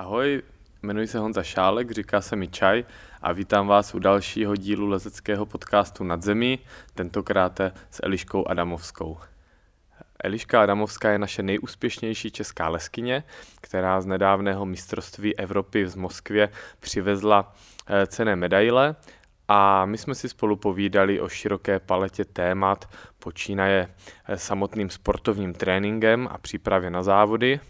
Ahoj, jmenuji se Honza Šálek, říká se mi Čaj a vítám vás u dalšího dílu lezeckého podcastu Nad zemí, tentokrát s Eliškou Adamovskou. Eliška Adamovská je naše nejúspěšnější česká leskyně, která z nedávného mistrovství Evropy v Moskvě přivezla eh, cené medaile a my jsme si spolu povídali o široké paletě témat, počínaje eh, samotným sportovním tréninkem a přípravě na závody –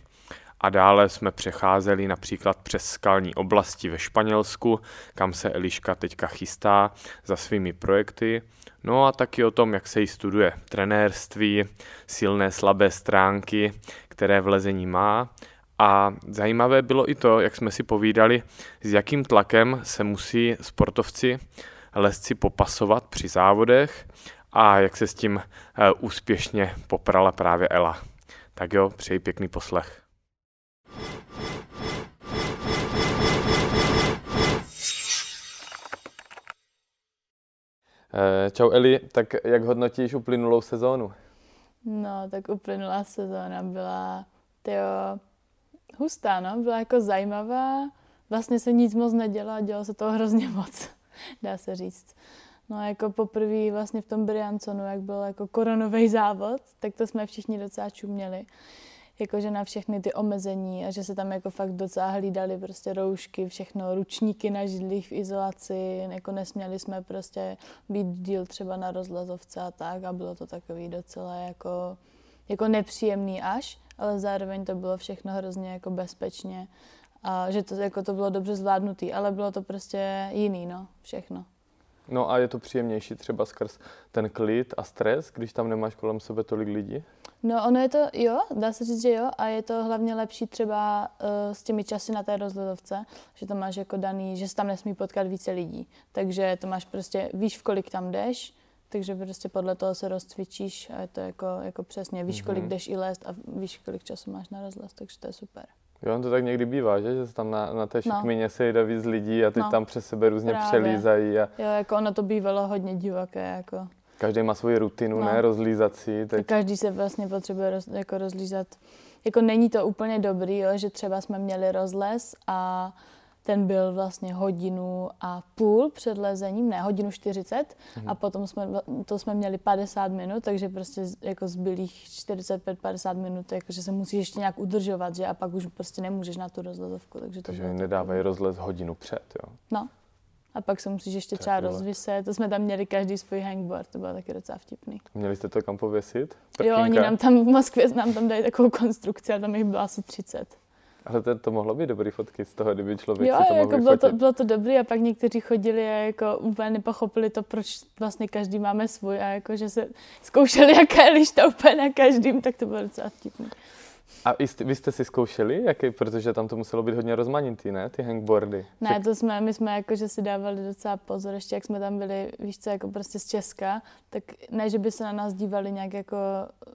a dále jsme přecházeli například přes skalní oblasti ve Španělsku, kam se Eliška teďka chystá za svými projekty, no a taky o tom, jak se jí studuje trenérství, silné, slabé stránky, které v lezení má a zajímavé bylo i to, jak jsme si povídali, s jakým tlakem se musí sportovci lesci popasovat při závodech a jak se s tím eh, úspěšně poprala právě Ela. Tak jo, přeji pěkný poslech. Eh, čau Eli, tak jak hodnotíš uplynulou sezónu? No, tak uplynulá sezóna byla, tyjo, hustá, no, byla jako zajímavá. Vlastně se nic moc nedělo a dělo se toho hrozně moc, dá se říct. No jako poprvé vlastně v tom Brianconu, jak byl jako koronový závod, tak to jsme všichni docela čuměli jakože na všechny ty omezení a že se tam jako fakt docela hlídali prostě roušky, všechno, ručníky na židlích v izolaci, jako nesměli jsme prostě být díl třeba na rozlazovce a tak a bylo to takový docela jako, jako nepříjemný až, ale zároveň to bylo všechno hrozně jako bezpečně a že to, jako to bylo dobře zvládnutý, ale bylo to prostě jiný, no, všechno. No a je to příjemnější třeba skrz ten klid a stres, když tam nemáš kolem sebe tolik lidí? No ono je to, jo, dá se říct, že jo, a je to hlavně lepší třeba uh, s těmi časy na té rozhledovce, že to máš jako daný, že se tam nesmí potkat více lidí, takže to máš prostě, víš, v kolik tam jdeš, takže prostě podle toho se rozcvičíš a je to jako, jako přesně, víš, kolik mhm. jdeš i lézt a víš, kolik času máš na rozhled, takže to je super. Jo, on no to tak někdy bývá, že, že tam na, na té no. šikmině no. se jde víc lidí a ty no. tam přes sebe různě Právě. přelízají. A... Jo, jako ono to bývalo hodně divoké, jako. Každý má svoji rutinu, no. ne, rozlízací. Teď... Každý se vlastně potřebuje roz, jako rozlízat. Jako není to úplně dobrý, jo, že třeba jsme měli rozles a ten byl vlastně hodinu a půl před lezením, ne, hodinu 40 mhm. a potom jsme, to jsme měli 50 minut, takže prostě jako zbylých 45-50 minut, jakože se musíš ještě nějak udržovat, že a pak už prostě nemůžeš na tu rozlezovku. Takže, takže to nedávají rozlez hodinu před, jo? No. A pak se musíš ještě třeba rozviset. To jsme tam měli každý svůj hangboard, to bylo taky docela vtipný. Měli jste to kam pověsit? Prkínka. Jo, oni nám tam v Moskvě nám tam dají takovou konstrukci a tam jich bylo asi 30. Ale to, to mohlo být dobrý fotky z toho, kdyby člověk jo, si to jako bylo to, bylo to dobrý a pak někteří chodili a jako úplně nepochopili to, proč vlastně každý máme svůj a jako, že se zkoušeli, jaká je lišta úplně na každým, tak to bylo docela vtipné. A jste, vy jste si zkoušeli, jaký, protože tam to muselo být hodně rozmanitý, ne, ty hangboardy? Ne, to jsme, my jsme jako, že si dávali docela pozor, ještě jak jsme tam byli, víš co, jako prostě z Česka, tak ne, že by se na nás dívali nějak jako,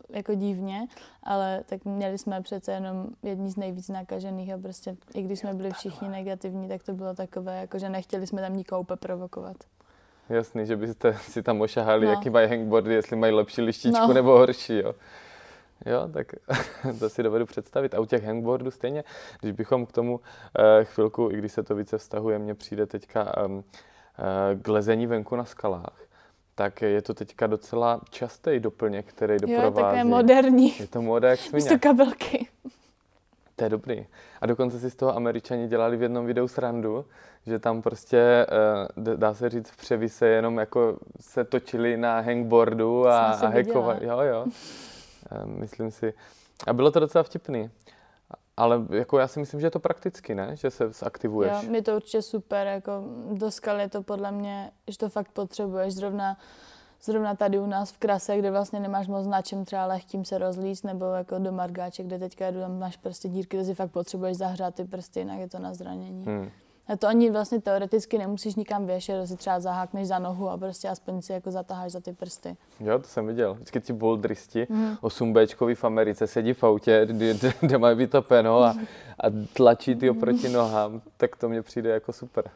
jako divně, ale tak měli jsme přece jenom jedni z nejvíc nakažených a prostě, i když jsme byli všichni negativní, tak to bylo takové, jako, že nechtěli jsme tam nikoho úplně provokovat. Jasný, že byste si tam ošahali, no. jaký mají hangboardy, jestli mají lepší lištičku no. nebo horší, jo. Jo, tak to si dovedu představit. A u těch hangboardů stejně, když bychom k tomu eh, chvilku, i když se to více vztahuje, mně přijde teďka ehm, eh, k lezení venku na skalách, tak je to teďka docela častý doplněk, který doprovází. Jo, je moderní. Je to moda jak svině. Místo kabelky. To je dobrý. A dokonce si z toho američani dělali v jednom videu srandu, že tam prostě, eh, dá se říct, v převise jenom jako se točili na hangboardu a, a hackovali. Jo, jo myslím si. A bylo to docela vtipný. Ale jako já si myslím, že je to prakticky, ne? Že se zaktivuješ. Jo, je to určitě super, jako do skal je to podle mě, že to fakt potřebuješ. Zrovna, zrovna tady u nás v Krase, kde vlastně nemáš moc na čem třeba lehkým se rozlíst, nebo jako do Margáče, kde teďka jdu, tam máš prostě dírky, to si fakt potřebuješ zahřát ty prsty, jinak je to na zranění. Hmm. A to ani vlastně teoreticky nemusíš nikam věšet, že si třeba zahákneš za nohu a prostě aspoň si jako zatáháš za ty prsty. Jo, to jsem viděl. Vždycky ti boldristi, mm. 8 b v Americe sedí v autě, kde, kde mají vytopeno a, a tlačí ty oproti mhm. nohám, tak to mně přijde jako super.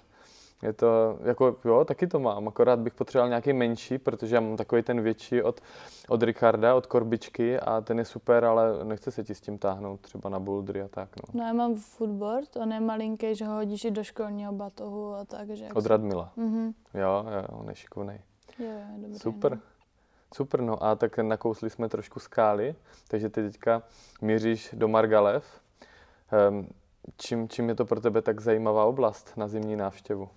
Je to, jako jo, taky to mám, akorát bych potřeboval nějaký menší, protože já mám takový ten větší od, od Ricarda, od Korbičky a ten je super, ale nechce se ti s tím táhnout třeba na bouldry a tak. No, no já mám footboard, on je malinký, že ho hodíš i do školního batohu a tak. Že od Radmila. Mm-hmm. Jo, jo, on je šikovný. Jo, jo, dobrý, super. No. Super, no a tak nakousli jsme trošku skály, takže ty teďka míříš do Margalev. Um, čím, čím je to pro tebe tak zajímavá oblast na zimní návštěvu?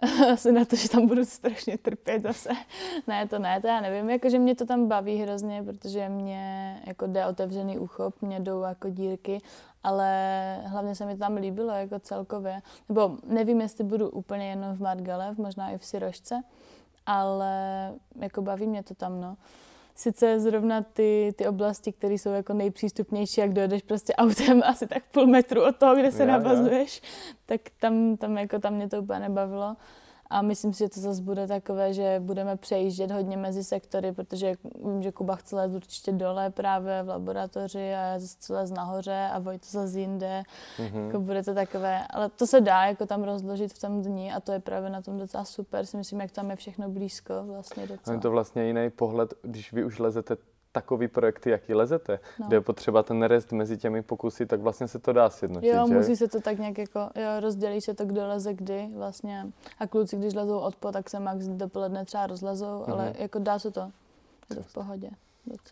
asi na to, že tam budu strašně trpět zase. ne, to ne, to já nevím, jakože mě to tam baví hrozně, protože mě jako jde otevřený uchop, mě jdou jako dírky, ale hlavně se mi to tam líbilo jako celkově. Nebo nevím, jestli budu úplně jenom v Margalev, možná i v Sirošce, ale jako baví mě to tam, no sice zrovna ty, ty oblasti, které jsou jako nejpřístupnější, jak dojedeš prostě autem asi tak půl metru od toho, kde se navazuješ, tak tam, tam, jako, tam mě to úplně nebavilo. A myslím si, že to zase bude takové, že budeme přejíždět hodně mezi sektory, protože vím, že Kuba chce lézt určitě dole právě v laboratoři a já zase celé z nahoře a Vojto zase jinde. Mm-hmm. Jako bude to takové, ale to se dá jako tam rozložit v tom dní a to je právě na tom docela super. Si myslím, jak tam je všechno blízko vlastně docela. je to vlastně jiný pohled, když vy už lezete takový projekty, jaký lezete, no. kde je potřeba ten rest mezi těmi pokusy, tak vlastně se to dá sjednotit. Jo, že? musí se to tak nějak jako, jo, rozdělí se to, kdo leze kdy vlastně. A kluci, když lezou odpo, tak se max dopoledne třeba rozlezou, mm-hmm. ale jako dá se to. Je to v pohodě.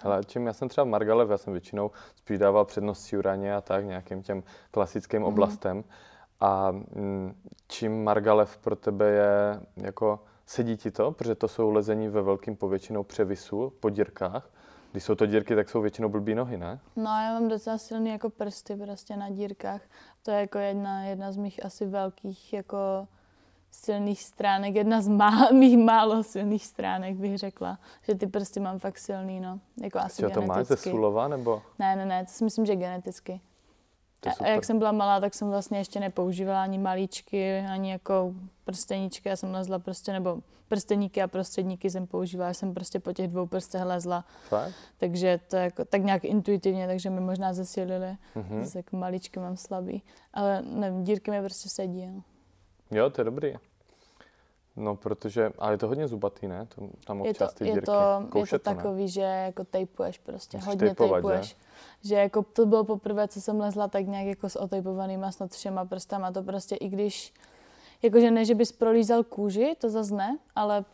Ale čím já jsem třeba v Margalev, já jsem většinou spíš dával přednost Juraně a tak nějakým těm klasickým mm-hmm. oblastem. A mm, čím Margalev pro tebe je jako sedí ti to, protože to jsou lezení ve velkým povětšinou převisu po dírkách, když jsou to dírky, tak jsou většinou blbý nohy, ne? No já mám docela silný jako prsty prostě na dírkách. To je jako jedna, jedna z mých asi velkých jako silných stránek, jedna z má, mých málo silných stránek bych řekla, že ty prsty mám fakt silný, no, jako asi Chtěl geneticky. to máte Sulova, nebo? Ne, ne, ne, to si myslím, že geneticky a, jak jsem byla malá, tak jsem vlastně ještě nepoužívala ani malíčky, ani jako prsteníčky. Já jsem lezla prostě, nebo prsteníky a prostředníky jsem používala. jsem prostě po těch dvou prstech lezla. Fakt? Takže to jako, tak nějak intuitivně, takže mi možná zesilili. Mm-hmm. Zase jako malíčky mám slabý. Ale nevím, dírky mi prostě sedí. jo to je dobrý. No, protože, ale je to hodně zubatý, ne? To, tam občas je to, ty je dírky. To, je to, to takový, ne? že jako tejpuješ prostě, Můžeš hodně tejpovat, tejpuješ. Že? že jako to bylo poprvé, co jsem lezla, tak nějak jako s otejpovanýma snad všema prstama, to prostě i když, jakože ne, že bys prolízal kůži, to zas ne, ale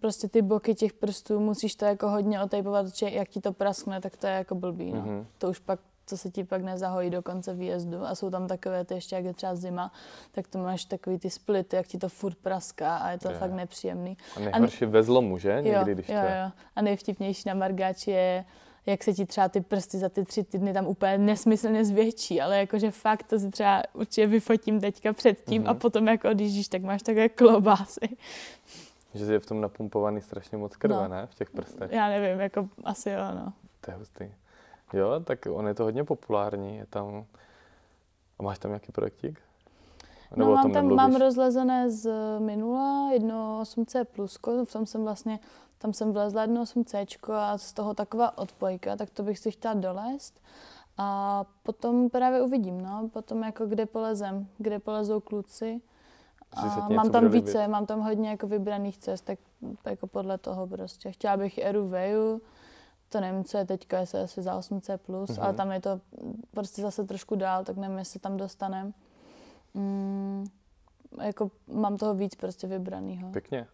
prostě ty boky těch prstů musíš to jako hodně otejpovat, že jak ti to praskne, tak to je jako blbý, no. Mm-hmm. To už pak co se ti pak nezahojí do konce výjezdu a jsou tam takové ty ještě, jak je třeba zima, tak to máš takový ty splity, jak ti to furt praská a je to je. fakt nepříjemný. A nejhorší a ve zlomu, že? Někdy, jo, když to... jo, jo. A nejvtipnější na Margáči je, jak se ti třeba ty prsty za ty tři týdny tam úplně nesmyslně zvětší, ale jakože fakt to si třeba určitě vyfotím teďka předtím mm-hmm. a mhm. potom jak odjíždíš, tak máš takové klobásy. Že je v tom napumpovaný strašně moc krve, no. ne? V těch prstech. Já nevím, jako asi jo, no. To je hustý. Jo, tak on je to hodně populární, je tam... A máš tam nějaký projektík? Nebo no, mám, tam, mám rozlezené z minula, jedno 8C plusko, v tom jsem vlastně, tam jsem vlezla jedno 8C a z toho taková odpojka, tak to bych si chtěla dolézt. A potom právě uvidím, no, potom jako kde polezem, kde polezou kluci. A mám tam více, mám tam hodně jako vybraných cest, tak jako podle toho prostě. Chtěla bych Eru Veju, to nevím, co je teďka, jestli asi za 8C+, plus, mm-hmm. ale mhm. tam je to prostě zase trošku dál, tak nevím, jestli tam dostanem. Mm, jako mám toho víc prostě vybranýho. Pěkně.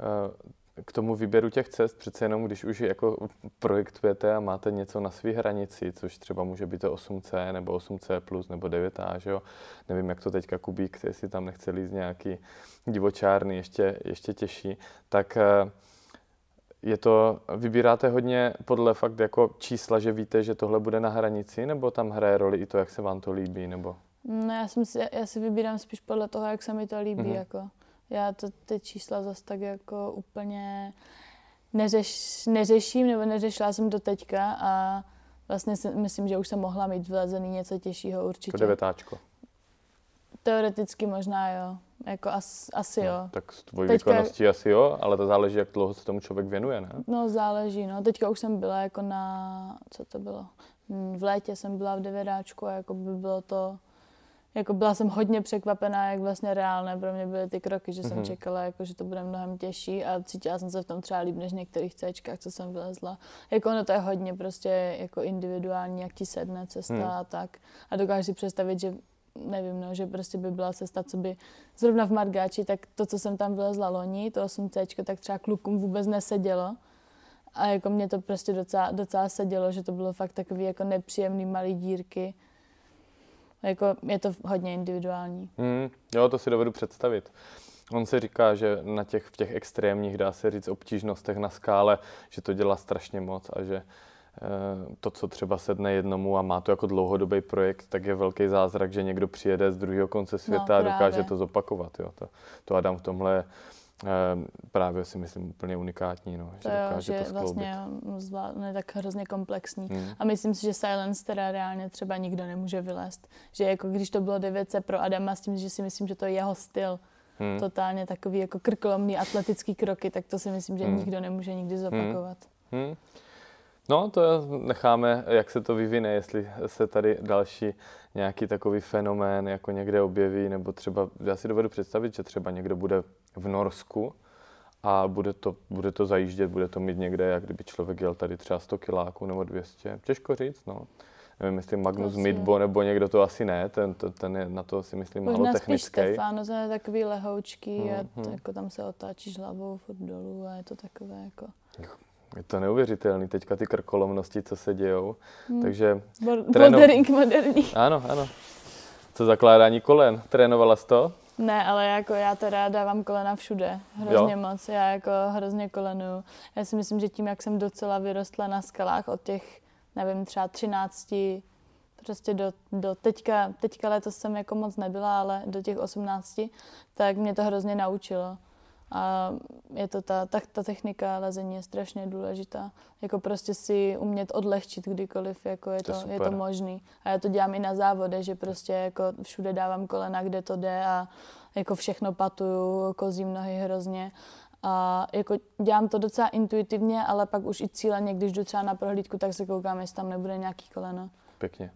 Eh, k tomu výběru těch cest přece jenom, když už jako projektujete a máte něco na své hranici, což třeba může být to 8C nebo 8C+, plus, nebo 9A, že jo? Nevím, jak to teďka Kubík, jestli tam nechce líst nějaký divočárny ještě, ještě těžší, tak eh, je to, vybíráte hodně podle fakt jako čísla, že víte, že tohle bude na hranici, nebo tam hraje roli i to, jak se vám to líbí, nebo? No, já, jsem si, já si vybírám spíš podle toho, jak se mi to líbí, mm-hmm. jako. Já to, ty čísla zase tak jako úplně neřeš, neřeším, nebo neřešila jsem do teďka a vlastně si, myslím, že už jsem mohla mít vylezený něco těžšího určitě. To devětáčko. Teoreticky možná, jo. Jako as, asi no, jo. Tak s tvojí Teďka... výkonností asi jo, ale to záleží, jak dlouho se tomu člověk věnuje, ne? No záleží, no. Teďka už jsem byla jako na, co to bylo? Hm, v létě jsem byla v devědáčku a jako by bylo to, jako byla jsem hodně překvapená, jak vlastně reálné pro mě byly ty kroky, že mm-hmm. jsem mhm. čekala, jako, že to bude mnohem těžší a cítila jsem se v tom třeba líp než v některých cečkách, co jsem vylezla. Jako ono to je hodně prostě jako individuální, jak ti sedne cesta mm. a tak. A dokážu si představit, že nevím, no, že prostě by byla cesta, co by zrovna v Margáči, tak to, co jsem tam z loni, to 8C, tak třeba klukům vůbec nesedělo. A jako mě to prostě docela, docela sedělo, že to bylo fakt takový jako nepříjemný malý dírky. A jako je to hodně individuální. Hmm, jo, to si dovedu představit. On se říká, že na těch, v těch extrémních, dá se říct, obtížnostech na skále, že to dělá strašně moc a že Eh, to, co třeba sedne jednomu a má to jako dlouhodobý projekt, tak je velký zázrak, že někdo přijede z druhého konce no, světa no, a dokáže to zopakovat. Jo. To, to Adam v tomhle eh, právě si myslím úplně unikátní, no, to že jo, dokáže že to skloubit. vlastně zvládne no, tak hrozně komplexní. Hmm. A myslím si, že Silence teda reálně třeba nikdo nemůže vylézt. Že jako když to bylo 900 pro Adama s tím, že si myslím, že to je jeho styl, hmm. totálně takový jako krklomný atletický kroky, tak to si myslím, že hmm. nikdo nemůže nikdy hmm. zopakovat. Hmm. Hmm. No, to necháme, jak se to vyvine, jestli se tady další nějaký takový fenomén jako někde objeví, nebo třeba, já si dovedu představit, že třeba někdo bude v Norsku a bude to, bude to zajíždět, bude to mít někde, jak kdyby člověk jel tady třeba 100 kiláků nebo 200, těžko říct, no. Nevím, jestli Magnus Midbo nebo někdo to asi ne, ten, ten je na to si myslím málo technický. Možná spíš Stefano, to je takový lehoučký mm-hmm. a to, mhm. jako tam se otáčíš hlavou furt dolů a je to takové jako... Je to neuvěřitelné, teďka ty krkolomnosti, co se dějou. Hmm. Takže... Bo- trénu... moderní. Ano, ano. Co zakládání kolen? Trénovala jsi to? Ne, ale jako já teda dávám kolena všude, hrozně jo. moc, já jako hrozně kolenu. Já si myslím, že tím, jak jsem docela vyrostla na skalách od těch, nevím, třeba 13, prostě do, do teďka, teďka letos jsem jako moc nebyla, ale do těch 18, tak mě to hrozně naučilo. A je to ta, ta, ta technika lezení je strašně důležitá. Jako prostě si umět odlehčit kdykoliv, jako je to, to, je to možný. A já to dělám i na závode, že prostě jako všude dávám kolena, kde to jde a jako všechno patuju, kozím nohy hrozně. A jako dělám to docela intuitivně, ale pak už i cíleně, když jdu třeba na prohlídku, tak se koukám, jestli tam nebude nějaký koleno. Pěkně.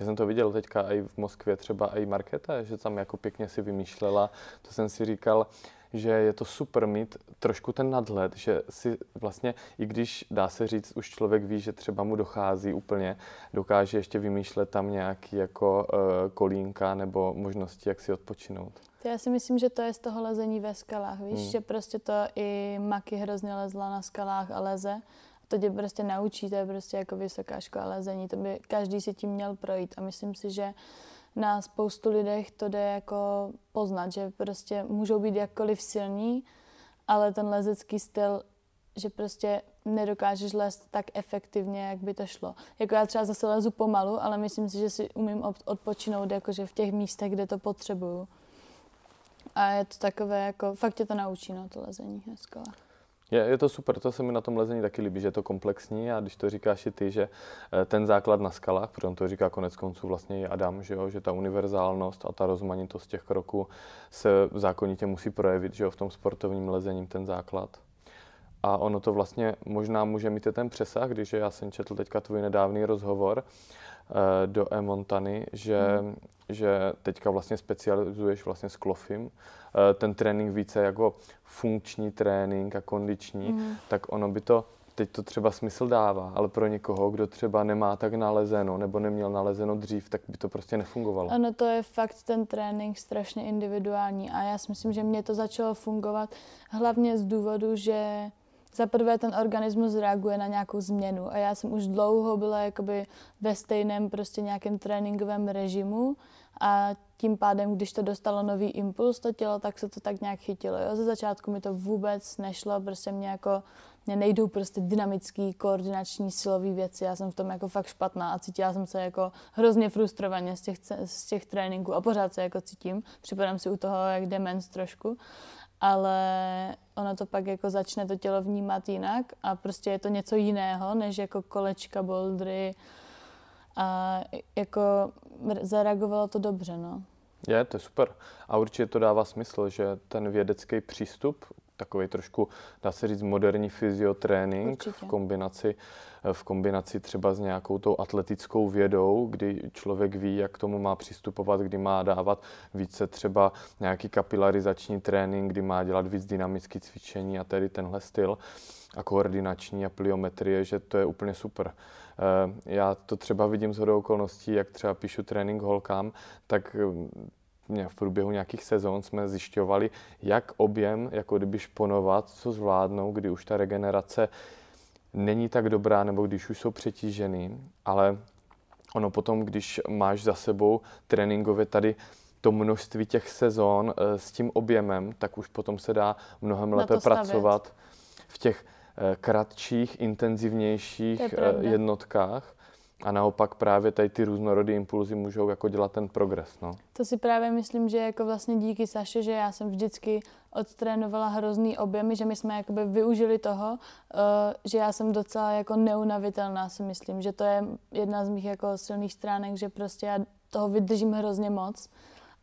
Já jsem to viděl teďka i v Moskvě třeba i Marketa, že tam jako pěkně si vymýšlela, to jsem si říkal, že je to super mít trošku ten nadhled, že si vlastně, i když dá se říct, už člověk ví, že třeba mu dochází úplně, dokáže ještě vymýšlet tam nějaký jako uh, kolínka nebo možnosti, jak si odpočinout. já si myslím, že to je z toho lezení ve skalách, víš, hmm. že prostě to i Maky hrozně lezla na skalách a leze. to tě prostě naučí, to je prostě jako vysoká škola lezení, to by každý si tím měl projít a myslím si, že na spoustu lidech to jde jako poznat, že prostě můžou být jakkoliv silní, ale ten lezecký styl, že prostě nedokážeš lézt tak efektivně, jak by to šlo. Jako já třeba zase lezu pomalu, ale myslím si, že si umím odpočinout jakože v těch místech, kde to potřebuju. A je to takové jako, fakt tě to naučí, no, to lezení na skalách. Je, je to super, to se mi na tom lezení taky líbí, že je to komplexní a když to říkáš i ty, že eh, ten základ na skalách, protože on to říká konec konců vlastně i Adam, že, jo, že ta univerzálnost a ta rozmanitost těch kroků se zákonitě musí projevit že jo, v tom sportovním lezením ten základ. A ono to vlastně možná může mít i ten přesah, když já jsem četl teďka tvůj nedávný rozhovor Eh, do e-Montany, že, hmm. že teďka vlastně specializuješ vlastně s Klofim. Eh, ten trénink více jako funkční trénink a kondiční, hmm. tak ono by to teď to třeba smysl dává, ale pro někoho, kdo třeba nemá tak nalezeno nebo neměl nalezeno dřív, tak by to prostě nefungovalo. Ano, to je fakt ten trénink strašně individuální a já si myslím, že mě to začalo fungovat hlavně z důvodu, že za prvé ten organismus reaguje na nějakou změnu a já jsem už dlouho byla jakoby ve stejném prostě nějakém tréninkovém režimu a tím pádem, když to dostalo nový impuls, to tělo, tak se to tak nějak chytilo. Jo? Ze začátku mi to vůbec nešlo, prostě mě jako mě nejdou prostě dynamický, koordinační, silové věci. Já jsem v tom jako fakt špatná a cítila jsem se jako hrozně frustrovaně z těch, z těch tréninků a pořád se jako cítím. Připadám si u toho jak demenc trošku ale ono to pak jako začne to tělo vnímat jinak a prostě je to něco jiného, než jako kolečka, boldry a jako zareagovalo to dobře, no. Je, to je super. A určitě to dává smysl, že ten vědecký přístup takový trošku, dá se říct, moderní fyziotrénink Určitě. v kombinaci, eh, v kombinaci třeba s nějakou tou atletickou vědou, kdy člověk ví, jak k tomu má přistupovat, kdy má dávat více třeba nějaký kapilarizační trénink, kdy má dělat víc dynamické cvičení a tedy tenhle styl a koordinační a pliometrie, že to je úplně super. Eh, já to třeba vidím z hodou okolností, jak třeba píšu trénink holkám, tak Vlastně v průběhu nějakých sezon jsme zjišťovali, jak objem jako kdyby šponovat, co zvládnou, kdy už ta regenerace není tak dobrá, nebo když už jsou přetížený, ale ono potom, když máš za sebou tréninkově tady to množství těch sezon eh, s tím objemem, tak už potom se dá mnohem lépe pracovat v těch eh, kratších, intenzivnějších eh, jednotkách a naopak právě tady ty různorodé impulzy můžou jako dělat ten progres. No. To si právě myslím, že jako vlastně díky Saše, že já jsem vždycky odtrénovala hrozný objemy, že my jsme jakoby využili toho, eh, že já jsem docela jako neunavitelná si myslím, že to je jedna z mých jako silných stránek, že prostě já toho vydržím hrozně moc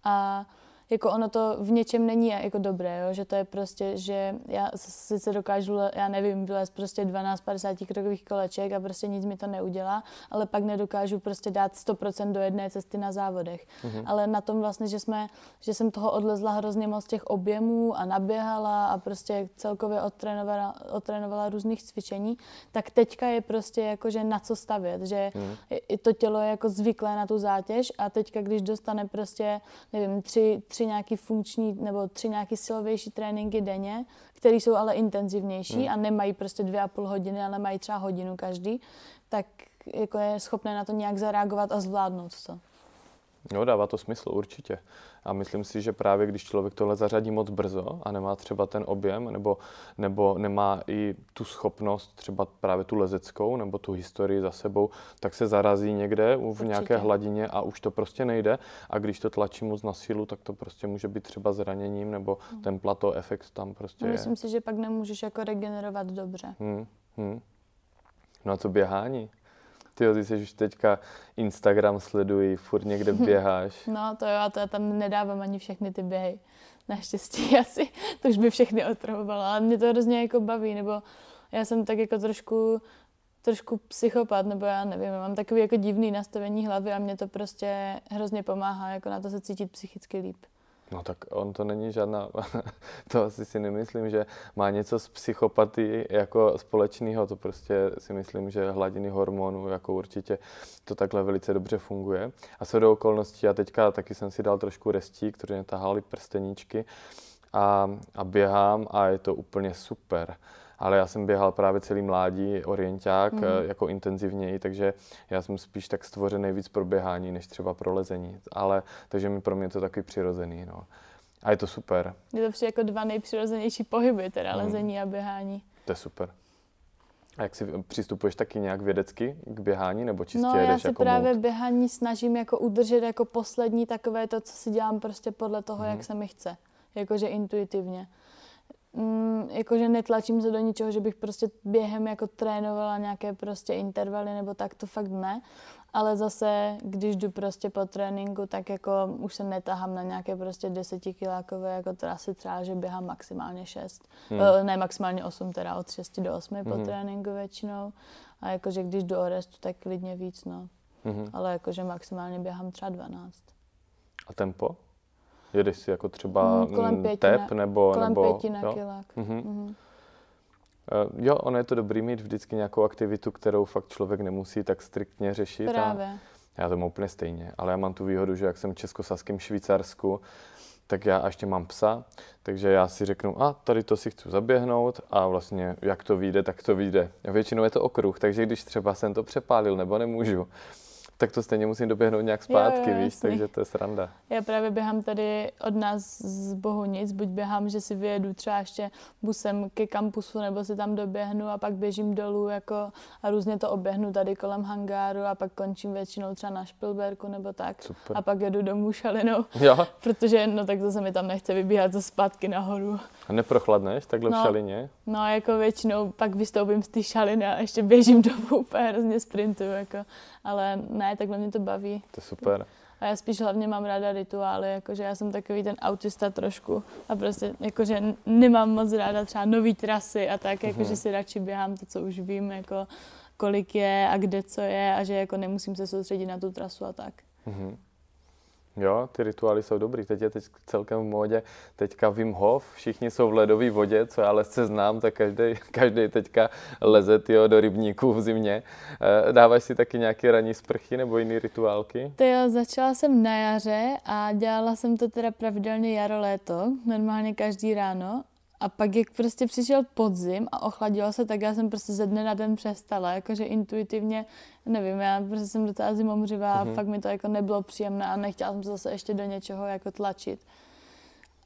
a jako ono to v něčem není jako dobré, jo? že to je prostě, že já sice dokážu, já nevím, vylézt prostě 12-50 krokových koleček a prostě nic mi to neudělá, ale pak nedokážu prostě dát 100% do jedné cesty na závodech. Mm-hmm. Ale na tom vlastně, že, jsme, že jsem toho odlezla hrozně moc těch objemů a naběhala a prostě celkově otrénovala otrénovala různých cvičení, tak teďka je prostě jako, že na co stavět, že mm-hmm. to tělo je jako zvyklé na tu zátěž a teďka, když dostane prostě, nevím, tři, tři tři nějaký funkční nebo tři nějaký silovější tréninky denně, které jsou ale intenzivnější hmm. a nemají prostě dvě a půl hodiny, ale mají třeba hodinu každý, tak jako je schopné na to nějak zareagovat a zvládnout to. No, dává to smysl, určitě. A myslím si, že právě když člověk tohle zařadí moc brzo a nemá třeba ten objem, nebo, nebo nemá i tu schopnost, třeba právě tu lezeckou, nebo tu historii za sebou, tak se zarazí někde v určitě. nějaké hladině a už to prostě nejde. A když to tlačí moc na sílu, tak to prostě může být třeba zraněním, nebo hmm. ten plato efekt tam prostě. No, myslím je. si, že pak nemůžeš jako regenerovat dobře. Hmm. Hmm. No a co běhání? ty ty jsi už teďka Instagram sledují, furt někde běháš. No to jo, a to já tam nedávám ani všechny ty běhy. Naštěstí asi, to už by všechny otrhovala, ale mě to hrozně jako baví, nebo já jsem tak jako trošku trošku psychopat, nebo já nevím, mám takový jako divný nastavení hlavy a mě to prostě hrozně pomáhá, jako na to se cítit psychicky líp. No tak on to není žádná, to asi si nemyslím, že má něco z psychopatii jako společného, to prostě si myslím, že hladiny hormonů jako určitě to takhle velice dobře funguje. A co do okolností, já teďka taky jsem si dal trošku restí, které mě tahaly prsteníčky a, a běhám a je to úplně super ale já jsem běhal právě celý mládí, orienták, mm. jako intenzivněji, takže já jsem spíš tak stvořený víc pro běhání, než třeba pro lezení. Ale takže mi pro mě to taky přirozený. No. A je to super. Je to jako dva nejpřirozenější pohyby, teda mm. lezení a běhání. To je super. A jak si přistupuješ taky nějak vědecky k běhání, nebo čistě no, jedeš já si jako právě mout? běhání snažím jako udržet jako poslední takové to, co si dělám prostě podle toho, mm. jak mhm. se mi chce. Jakože intuitivně. Mm, jakože netlačím se do ničeho, že bych prostě během jako trénovala nějaké prostě intervaly nebo tak, to fakt ne. Ale zase, když jdu prostě po tréninku, tak jako už se netahám na nějaké prostě desetikilákové jako trasy, třeba, že běhám maximálně šest, hmm. Eh, ne maximálně osm, teda od šesti do osmi hmm. po tréninku většinou. A jakože když jdu o restu, tak klidně víc, no. Hmm. Ale jakože maximálně běhám třeba 12. A tempo? Jedeš si jako třeba mhm, mm, kolem pětine, tep nebo... Kolem nebo, pěti na jo? kilák. Mm-hmm. Mm-hmm. Uh, jo, ono je to dobrý mít vždycky nějakou aktivitu, kterou fakt člověk nemusí tak striktně řešit. Právě. A já to mám úplně stejně, ale já mám tu výhodu, že jak jsem v českosaském Švýcarsku, tak já ještě mám psa, takže já si řeknu, a tady to si chci zaběhnout a vlastně jak to vyjde, tak to vyjde. Většinou je to okruh, takže když třeba jsem to přepálil nebo nemůžu, tak to stejně musím doběhnout nějak zpátky, jo, jo, víš, jasný. takže to je sranda. Já právě běhám tady od nás z nic, buď běhám, že si vyjedu třeba ještě busem ke kampusu, nebo si tam doběhnu a pak běžím dolů jako a různě to oběhnu tady kolem hangáru a pak končím většinou třeba na Špilberku nebo tak. Super. A pak jedu domů šalinou, jo. protože no tak se mi tam nechce vybíhat to zpátky nahoru. A neprochladneš takhle no, v šalině? No jako většinou pak vystoupím z té šaliny a ještě běžím domů, úplně hrozně sprintuju jako ale ne, takhle mě to baví. To je super. A já spíš hlavně mám ráda rituály, jakože já jsem takový ten autista trošku a prostě jakože nemám moc ráda třeba nový trasy a tak, jakože mhm. si radši běhám to, co už vím, jako kolik je a kde co je a že jako nemusím se soustředit na tu trasu a tak. Mm-hmm. Jo, ty rituály jsou dobrý, teď je teď celkem v módě, teďka Wim Hof, všichni jsou v ledové vodě, co já lesce znám, tak každý, každý teďka leze tyjo, do rybníků v zimě. Eh, dáváš si taky nějaké ranní sprchy nebo jiné rituálky? To jo, začala jsem na jaře a dělala jsem to teda pravidelně jaro-léto, normálně každý ráno a pak, jak prostě přišel podzim a ochladilo se, tak já jsem prostě ze dne na den přestala, jakože intuitivně, nevím, já prostě jsem docela zimomřivá mm-hmm. a mhm. fakt mi to jako nebylo příjemné a nechtěla jsem se zase ještě do něčeho jako tlačit.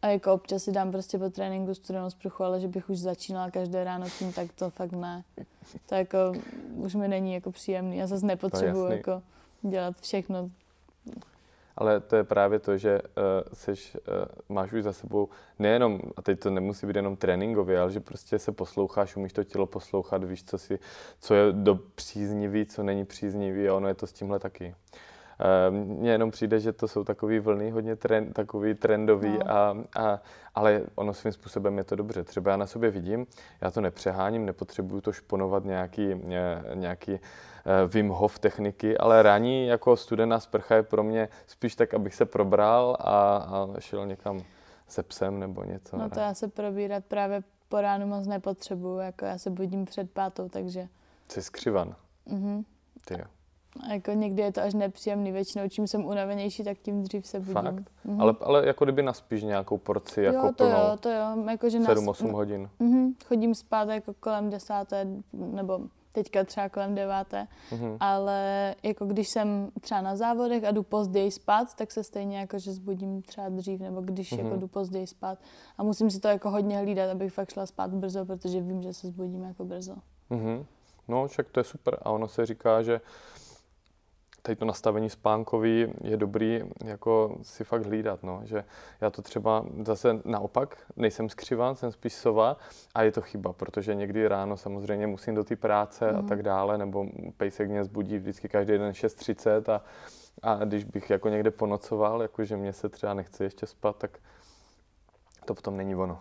A jako občas si dám prostě po tréninku studenou sprchu, ale že bych už začínala každé ráno tím, tak to fakt ne. To jako už mi není jako příjemný. Já zase nepotřebuji jako dělat všechno ale to je právě to, že uh, seš, uh, máš už za sebou nejenom, a teď to nemusí být jenom tréninkově, ale že prostě se posloucháš, umíš to tělo poslouchat, víš, co, si, co je do příznivý, co není příznivý a ono je to s tímhle taky. Eh, mně jenom přijde, že to jsou takový vlny, hodně trend, takový trendový, no. a, a, ale ono svým způsobem je to dobře. Třeba já na sobě vidím, já to nepřeháním, nepotřebuju to šponovat nějaký, nějaký Wim eh, Hof techniky, ale ranní jako studená sprcha je pro mě spíš tak, abych se probral a, a šel někam se psem nebo něco. No to já se probírat právě po ránu moc nepotřebuju, jako já se budím před pátou, takže... Jsi skřivan. Mhm. Ty jo. A jako někdy je to až nepříjemný, většinou čím jsem unavenější, tak tím dřív se budím. Fakt? Mhm. Ale, ale jako kdyby naspíš nějakou porci, jo, jako to plnou jo, to jo, jako že 7-8 nas... hodin. Mhm. Chodím spát jako kolem desáté, nebo teďka třeba kolem deváté, mm-hmm. ale jako když jsem třeba na závodech a jdu později spát, tak se stejně jako, že zbudím třeba dřív, nebo když mm-hmm. jako jdu později spát a musím si to jako hodně hlídat, abych fakt šla spát brzo, protože vím, že se zbudím jako brzo. Mm-hmm. No, však to je super a ono se říká, že uh, tady to nastavení spánkový je dobrý jako si fakt hlídat, no. že já to třeba zase naopak, nejsem skřivan, jsem spíš sova a je to chyba, protože někdy ráno samozřejmě musím do té práce mm. a mhm. tak dále, nebo pejsek mě zbudí vždycky každý den 6.30 a, a když bych jako někde ponocoval, jakože mě se třeba nechce ještě spat, tak to potom není ono.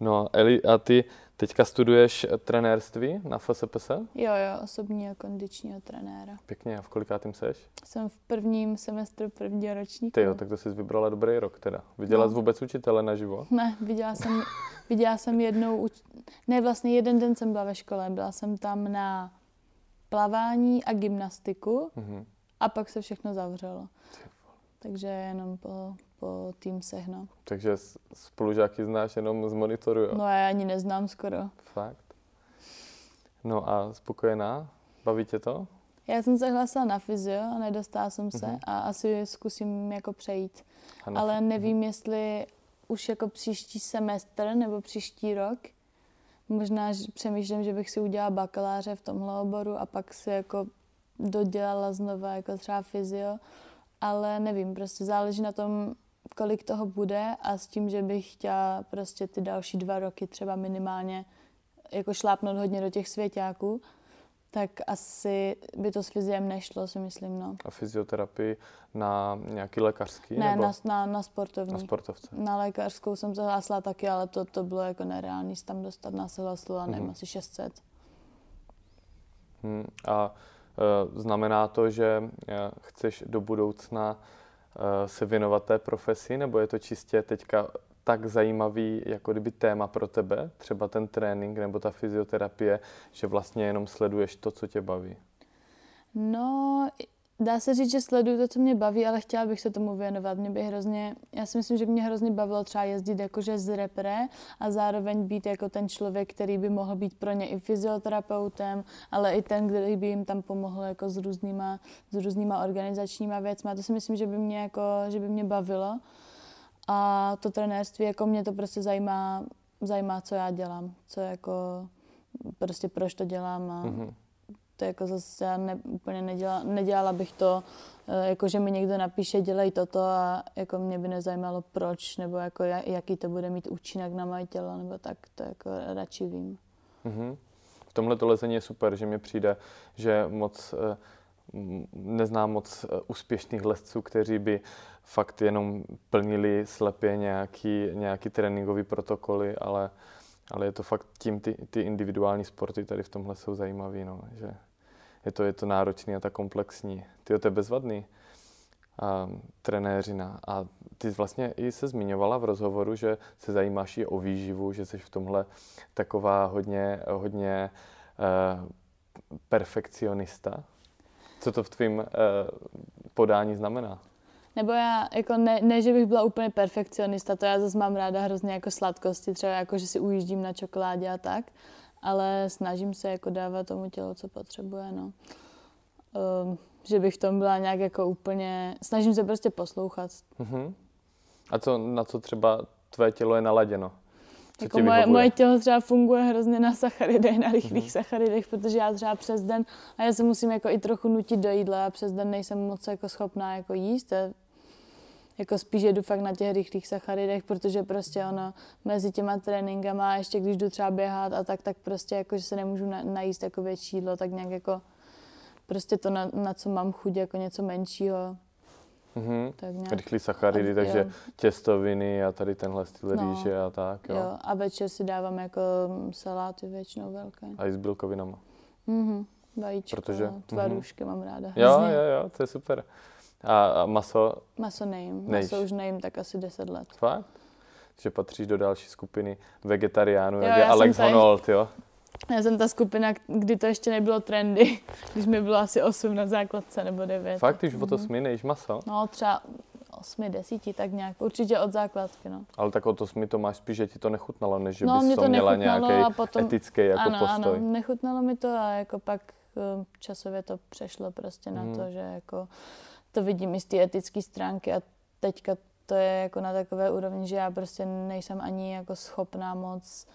No Eli, a ty teďka studuješ trenérství na FSPS? Jo, jo, osobní a kondičního trenéra. Pěkně, a v kolikátým seš? Jsem v prvním semestru prvního ročníku. Ty jo, tak to jsi vybrala dobrý rok teda. Viděla no. jsi vůbec učitele naživo? Ne, viděla jsem, viděla jsem jednou, uč... ne vlastně jeden den jsem byla ve škole, byla jsem tam na plavání a gymnastiku mm-hmm. a pak se všechno zavřelo. Takže jenom po po tým Sehno. Takže spolužáky znáš jenom z monitoru, jo? No a já ani neznám skoro. Fakt. No a spokojená? Baví tě to? Já jsem se hlásila na fyzio a nedostala jsem se mm-hmm. a asi zkusím jako přejít. Ano. Ale mhm. nevím, jestli už jako příští semestr nebo příští rok. Možná že přemýšlím, že bych si udělala bakaláře v tomhle oboru a pak si jako dodělala znova jako třeba fyzio, ale nevím, prostě záleží na tom, kolik toho bude a s tím, že bych chtěla prostě ty další dva roky třeba minimálně jako šlápnout hodně do těch svěťáků, tak asi by to s fyziem nešlo, si myslím, no. A fyzioterapii na nějaký lékařský? Ne, nebo? Na, na, na sportovní. Na sportovce. Na lékařskou jsem se hlásila taky, ale to, to bylo jako nereální se tam dostat. Nás se hlásilo, nevím, mm-hmm. asi 600. Hmm. A e, znamená to, že e, chceš do budoucna Eh, se věnovat té profesi, nebo je to čistě teďka tak zajímavý jako kdyby téma pro tebe, třeba ten trénink nebo ta fyzioterapie, že vlastně jenom sleduješ to, co tě baví? No, dá se říct, že sleduju to, co mě baví, ale chtěla bych se tomu věnovat. Mě by hrozně, já si myslím, že mě hrozně bavilo třeba jezdit jakože z repre a zároveň být jako ten člověk, který by mohl být pro ně i fyzioterapeutem, ale i ten, který by jim tam pomohl jako s různýma, s různýma organizačníma A To si myslím, že by mě, jako, že by mě bavilo. A to trenérství, jako mě to prostě zajímá, zajímá, co já dělám, co jako, prostě proč to dělám a mm-hmm to jako zase já ne, úplně nedělala, nedělala bych to, eh, jako že mi někdo napíše, dělej toto a jako mě by nezajímalo proč, nebo jako jaký to bude mít účinek na moje tělo, nebo tak, to jako radši vím. Mm-hmm. V tomhle to lezení je super, že mi přijde, že moc eh, neznám moc eh, úspěšných lesců, kteří by fakt jenom plnili slepě nějaký, nějaký tréninkový protokoly, ale ale je to fakt tím, ty, ty individuální sporty tady v tomhle jsou zajímavý, no, že je to, je to náročný a tak komplexní. Ty to je bezvadný. A, trenéřina. A ty vlastně i se zmiňovala v rozhovoru, že se zajímáš i o výživu, že jsi v tomhle taková hodně, hodně uh, perfekcionista. Co to v tvém uh, e, podání znamená? Nebo já, jako ne, ne, že bych byla úplně perfekcionista, to já zase mám ráda hrozně jako sladkosti, třeba jako, že si ujíždím na čokoládě a tak ale snažím se jako dávat tomu tělo, co potřebuje, no. Um, že bych v tom byla nějak jako úplně, snažím se prostě poslouchat. Uh-huh. A co, na co třeba tvoje tělo je naladěno? Co jako moje, moje tělo třeba funguje hrozně na sacharidech, na mhm. rychlých mm-hmm. sacharidech, protože já třeba přes den, a já se musím jako i trochu nutit do jídla, a přes den nejsem moc jako schopná jako jíst, jako spíš jedu fakt na těch rychlých sacharidech, protože prostě ono mezi těma tréninkama a ještě když jdu třeba běhat a tak, tak prostě jako, že se nemůžu na, najíst jako větší jídlo, tak nějak jako prostě to, na, na co mám chuť, jako něco menšího. Mm-hmm. Tak nějak. Rychlý sacharidy, a, takže jo. těstoviny a tady tenhle styl no. rýže a tak. Jo. jo. A večer si dávám jako mm, saláty většinou velké. A i s bílkovinama. Mhm. Vajíčko, Protože... No, tvarůšky mm-hmm. mám ráda. Hrozně. Jo, jo, jo, to je super. A, a maso? Maso nejím. Nejíš. Maso už nejím tak asi 10 let. Fakt? Že patříš do další skupiny vegetariánů, jak je Alex Honold, tady... jo? Já jsem ta skupina, kdy to ještě nebylo trendy, když mi bylo asi 8 na základce nebo 9. Fakt, už mm-hmm. o to mhm. smi nejíš maso? No, třeba 8, 10, tak nějak. Určitě od základky, no. Ale tak o to smi to máš spíš, že ti to nechutnalo, než že no, bys mě to, měla nějaký potom... etický jako ano, postoj. Ano, nechutnalo mi to a jako pak eh, časově to přešlo prostě na hmm. to, že jako to vidím i z té etické stránky a teďka to je jako na takové úrovni, že já prostě nejsem ani jako schopná moc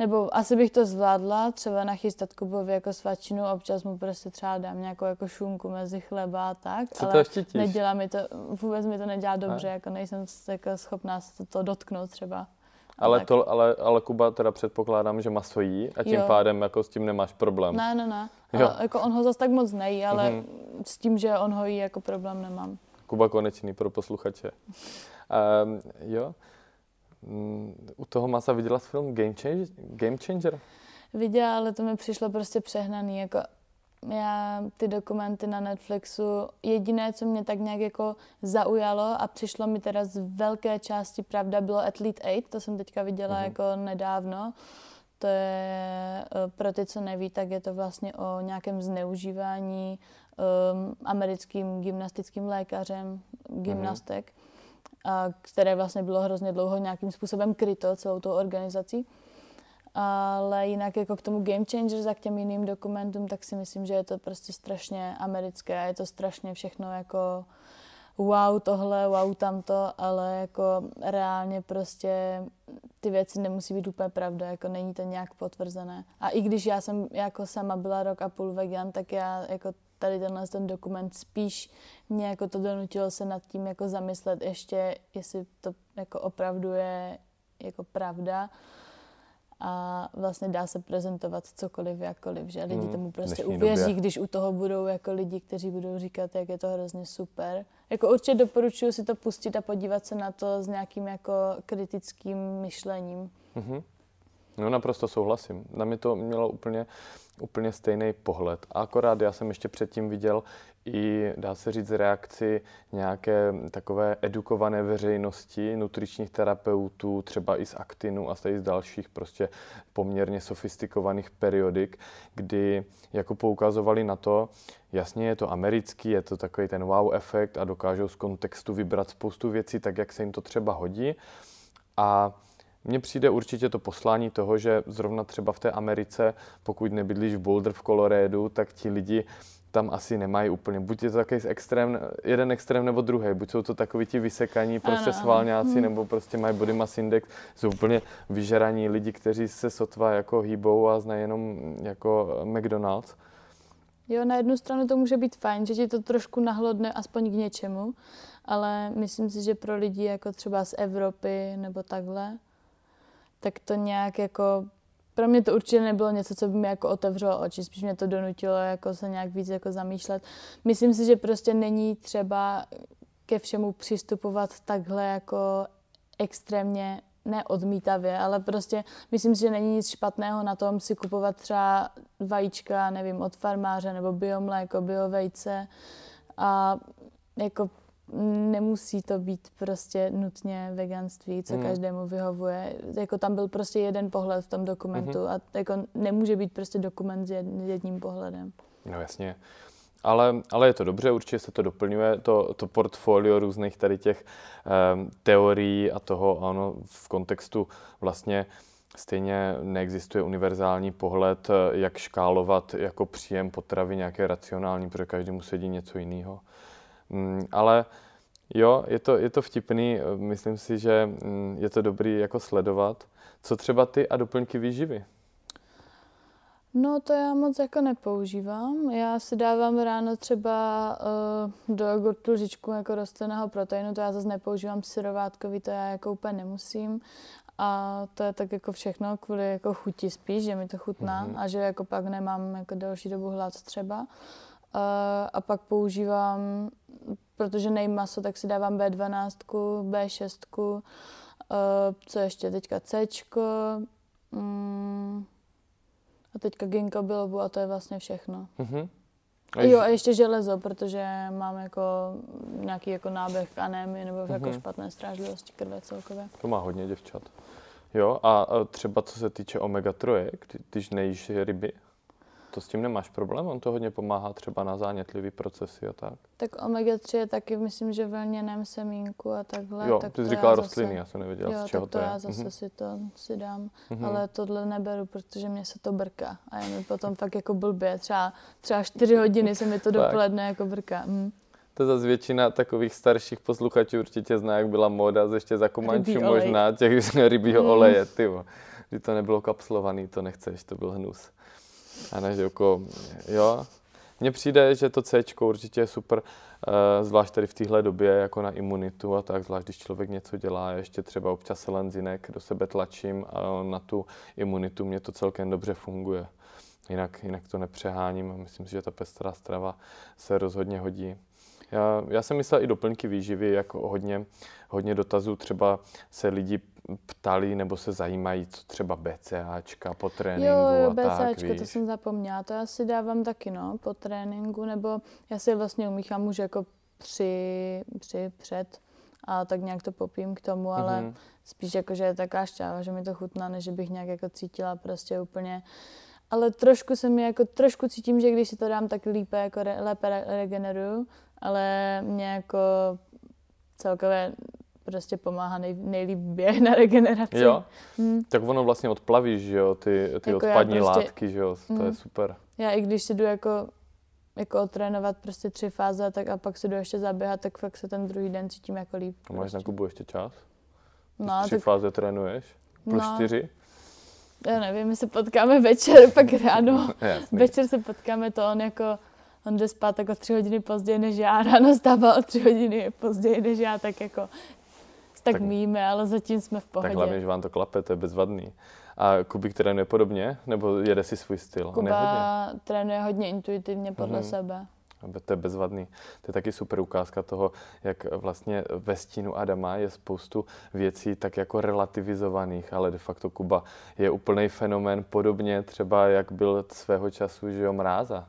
nebo asi bych to zvládla, třeba nachystat Kubovi jako svačinu, občas mu prostě třeba dám nějakou jako šunku mezi chleba a tak, Co ale štítíš? nedělá mi to, vůbec mi to nedělá dobře, ne? jako nejsem jako schopná se to, to dotknout třeba. Ale, to, ale, ale Kuba teda předpokládám, že maso jí a tím jo. pádem jako s tím nemáš problém. Ne, ne, ne. Jo. A, jako on ho zase tak moc nejí, ale mm-hmm. s tím, že on ho jí, jako problém nemám. Kuba konečný pro posluchače. Um, jo. Mm, u toho masa viděla film Game Changer? Game Changer? Viděla, ale to mi přišlo prostě přehnaný. Jako já ty dokumenty na Netflixu, jediné, co mě tak nějak jako zaujalo a přišlo mi teda z velké části pravda, bylo Athlete 8, to jsem teďka viděla mm-hmm. jako nedávno. To je, eh, pro ty, co neví, tak je to vlastně o nějakém zneužívání um, americkým gymnastickým lékařem, gymnastek, mm-hmm. a které vlastně bylo hrozně dlouho nějakým způsobem kryto celou tou organizací. Ale jinak jako k tomu Game Changers a k těm jiným dokumentům, tak si myslím, že je to prostě strašně americké a je to strašně všechno jako wow tohle, wow tamto, ale jako reálně prostě ty věci nemusí být úplně pravda, jako není to nějak potvrzené. A i když já jsem jako sama byla rok a půl vegan, tak já jako tady tenhle ten dokument spíš mě jako to donutilo se nad tím jako zamyslet ještě, jestli to jako opravdu je jako pravda. Uh, a vlastně dá se prezentovat cokoliv, jakkoliv, že lidi mm, tomu prostě uvěří, době. když u toho budou jako lidi, kteří budou říkat, jak je to hrozně super. Jako určitě doporučuju si to pustit a podívat se na to s nějakým jako kritickým myšlením. Mm-hmm. No naprosto souhlasím. Na mě to mělo úplně, úplně stejný pohled. A akorát já jsem ještě předtím viděl i, dá se říct, reakci nějaké takové edukované veřejnosti, nutričních terapeutů, třeba i z aktinu a z dalších prostě poměrně sofistikovaných periodik, kdy jako poukazovali na to, jasně je to americký, je to takový ten wow efekt a dokážou z kontextu vybrat spoustu věcí tak, jak se jim to třeba hodí. A mně přijde určitě to poslání toho, že zrovna třeba v té Americe, pokud nebydlíš v Boulder v Kolorédu, tak ti lidi tam asi nemají úplně. Buď je to takový extrém, jeden extrém nebo druhý. Buď jsou to takový ti vysekaní prostě ano, svalňáci, hmm. nebo prostě mají body mass index. Jsou úplně vyžeraní lidi, kteří se sotva jako hýbou a znají jenom jako McDonald's. Jo, na jednu stranu to může být fajn, že ti to trošku nahlodne aspoň k něčemu, ale myslím si, že pro lidi jako třeba z Evropy nebo takhle, tak to nějak jako pro mě to určitě nebylo něco, co by mi jako otevřelo oči, spíš mě to donutilo jako se nějak víc jako zamýšlet. Myslím si, že prostě není třeba ke všemu přistupovat takhle jako extrémně neodmítavě, ale prostě myslím si, že není nic špatného na tom si kupovat třeba vajíčka, nevím, od farmáře nebo biomléko, biovejce a jako nemusí to být prostě nutně veganství, co mm. každému vyhovuje. Jako tam byl prostě jeden pohled v tom dokumentu mm-hmm. a jako nemůže být prostě dokument s jedním pohledem. No jasně. Ale, ale je to dobře, určitě se to doplňuje, to, to portfolio různých tady těch um, teorií a toho, ano, v kontextu vlastně Stejně neexistuje univerzální pohled, eh, jak škálovat jako příjem potravy nějaké racionální, protože každému sedí něco jiného. Mm, ale jo, je to, je to vtipný, myslím si, že mm, je to dobrý jako sledovat. Co třeba ty a doplňky výživy? No to já moc jako nepoužívám. Já si dávám ráno třeba uh, do jogurtu lžičku jako rostlinného proteinu, to já zase nepoužívám syrovátkový, to já jako úplně nemusím. A to je tak jako všechno kvůli jako chuti spíš, že mi to chutná mm-hmm. a že jako pak nemám jako další dobu hlad třeba. Uh, a pak používám protože nejím maso, tak si dávám B12, B6, eh, co ještě teďka C, mm, a teďka ginkgo bilobu a to je vlastně všechno. Mm-hmm. A jo, a ještě železo, protože mám jako nějaký jako náběh anémie nebo mm-hmm. jako mhm. špatné strážlivosti krve celkově. To má hodně děvčat. Jo, a třeba co se týče omega-3, když nejíš ryby, to s tím nemáš problém? On to hodně pomáhá třeba na zánětlivý procesy a tak? Tak omega-3 je taky, myslím, že v lněném semínku a takhle. Jo, tak ty jsi říkala já rostliny, zase, já jsem nevěděla, jo, z čeho tak to, to je. já mhm. zase mm-hmm. si to si dám, mm-hmm. ale tohle neberu, protože mě se to brká a je mi potom fakt jako blbě, třeba, třeba 4 hodiny se mi to dopoledne jako brká. Mm. To zase většina takových starších posluchačů určitě zná, jak byla moda z ještě za Komančů možná těch rybího mm. oleje, ty Kdy to nebylo kapslovaný, to nechceš, to byl hnus. Já než jako, jo. Mně přijde, že to C určitě je super, eh, zvlášť tady v téhle době, jako na imunitu a tak, zvlášť když člověk něco dělá, ještě třeba občas lenzinek do sebe tlačím a na tu imunitu mě to celkem dobře funguje. Jinak, jinak to nepřeháním a myslím si, že ta pestrá strava se rozhodně hodí. Já, já jsem myslel i doplňky výživy jako hodně, hodně dotazů třeba se lidi ptali nebo se zajímají, co třeba BCAčka po tréninku jo, jo, a BCAčka, tak, víš? to jsem zapomněla, to já si dávám taky, no, po tréninku, nebo já si vlastně umíchám už jako při, při před a tak nějak to popím k tomu, ale mm-hmm. spíš jako, že je taká šťáva, že mi to chutná, než bych nějak jako cítila prostě úplně ale trošku se mi jako, trošku cítím, že když si to dám, tak lípe, jako re, lépe regeneruju, ale mě jako celkově prostě pomáhá nej, nejlíp běh na regeneraci. Jo. Hmm. Tak ono vlastně odplavíš, že jo, ty, ty jako odpadní prostě, látky, že jo, to hmm. je super. Já i když si jdu jako, jako trénovat prostě tři fáze tak a pak si jdu ještě zaběhat, tak fakt se ten druhý den cítím jako líp. A máš prostě. na Kubu ještě čas? No, tři tak... fáze trénuješ? Plus no. čtyři? Já nevím, my se potkáme večer, pak ráno. Jasný. večer se potkáme, to on jako on jde spát jako tři hodiny později než já, ráno stává o tři hodiny později než já, tak jako tak, tak míme, ale zatím jsme v pohodě. Tak hlavně, že vám to klape, to je bezvadný. A Kubik trénuje podobně, nebo jede si svůj styl? Kuba Nehodně. trénuje hodně intuitivně podle mm-hmm. sebe. To je bezvadný. To je taky super ukázka toho, jak vlastně ve stínu Adama je spoustu věcí tak jako relativizovaných, ale de facto Kuba je úplný fenomén, podobně třeba jak byl svého času, že jo, mráza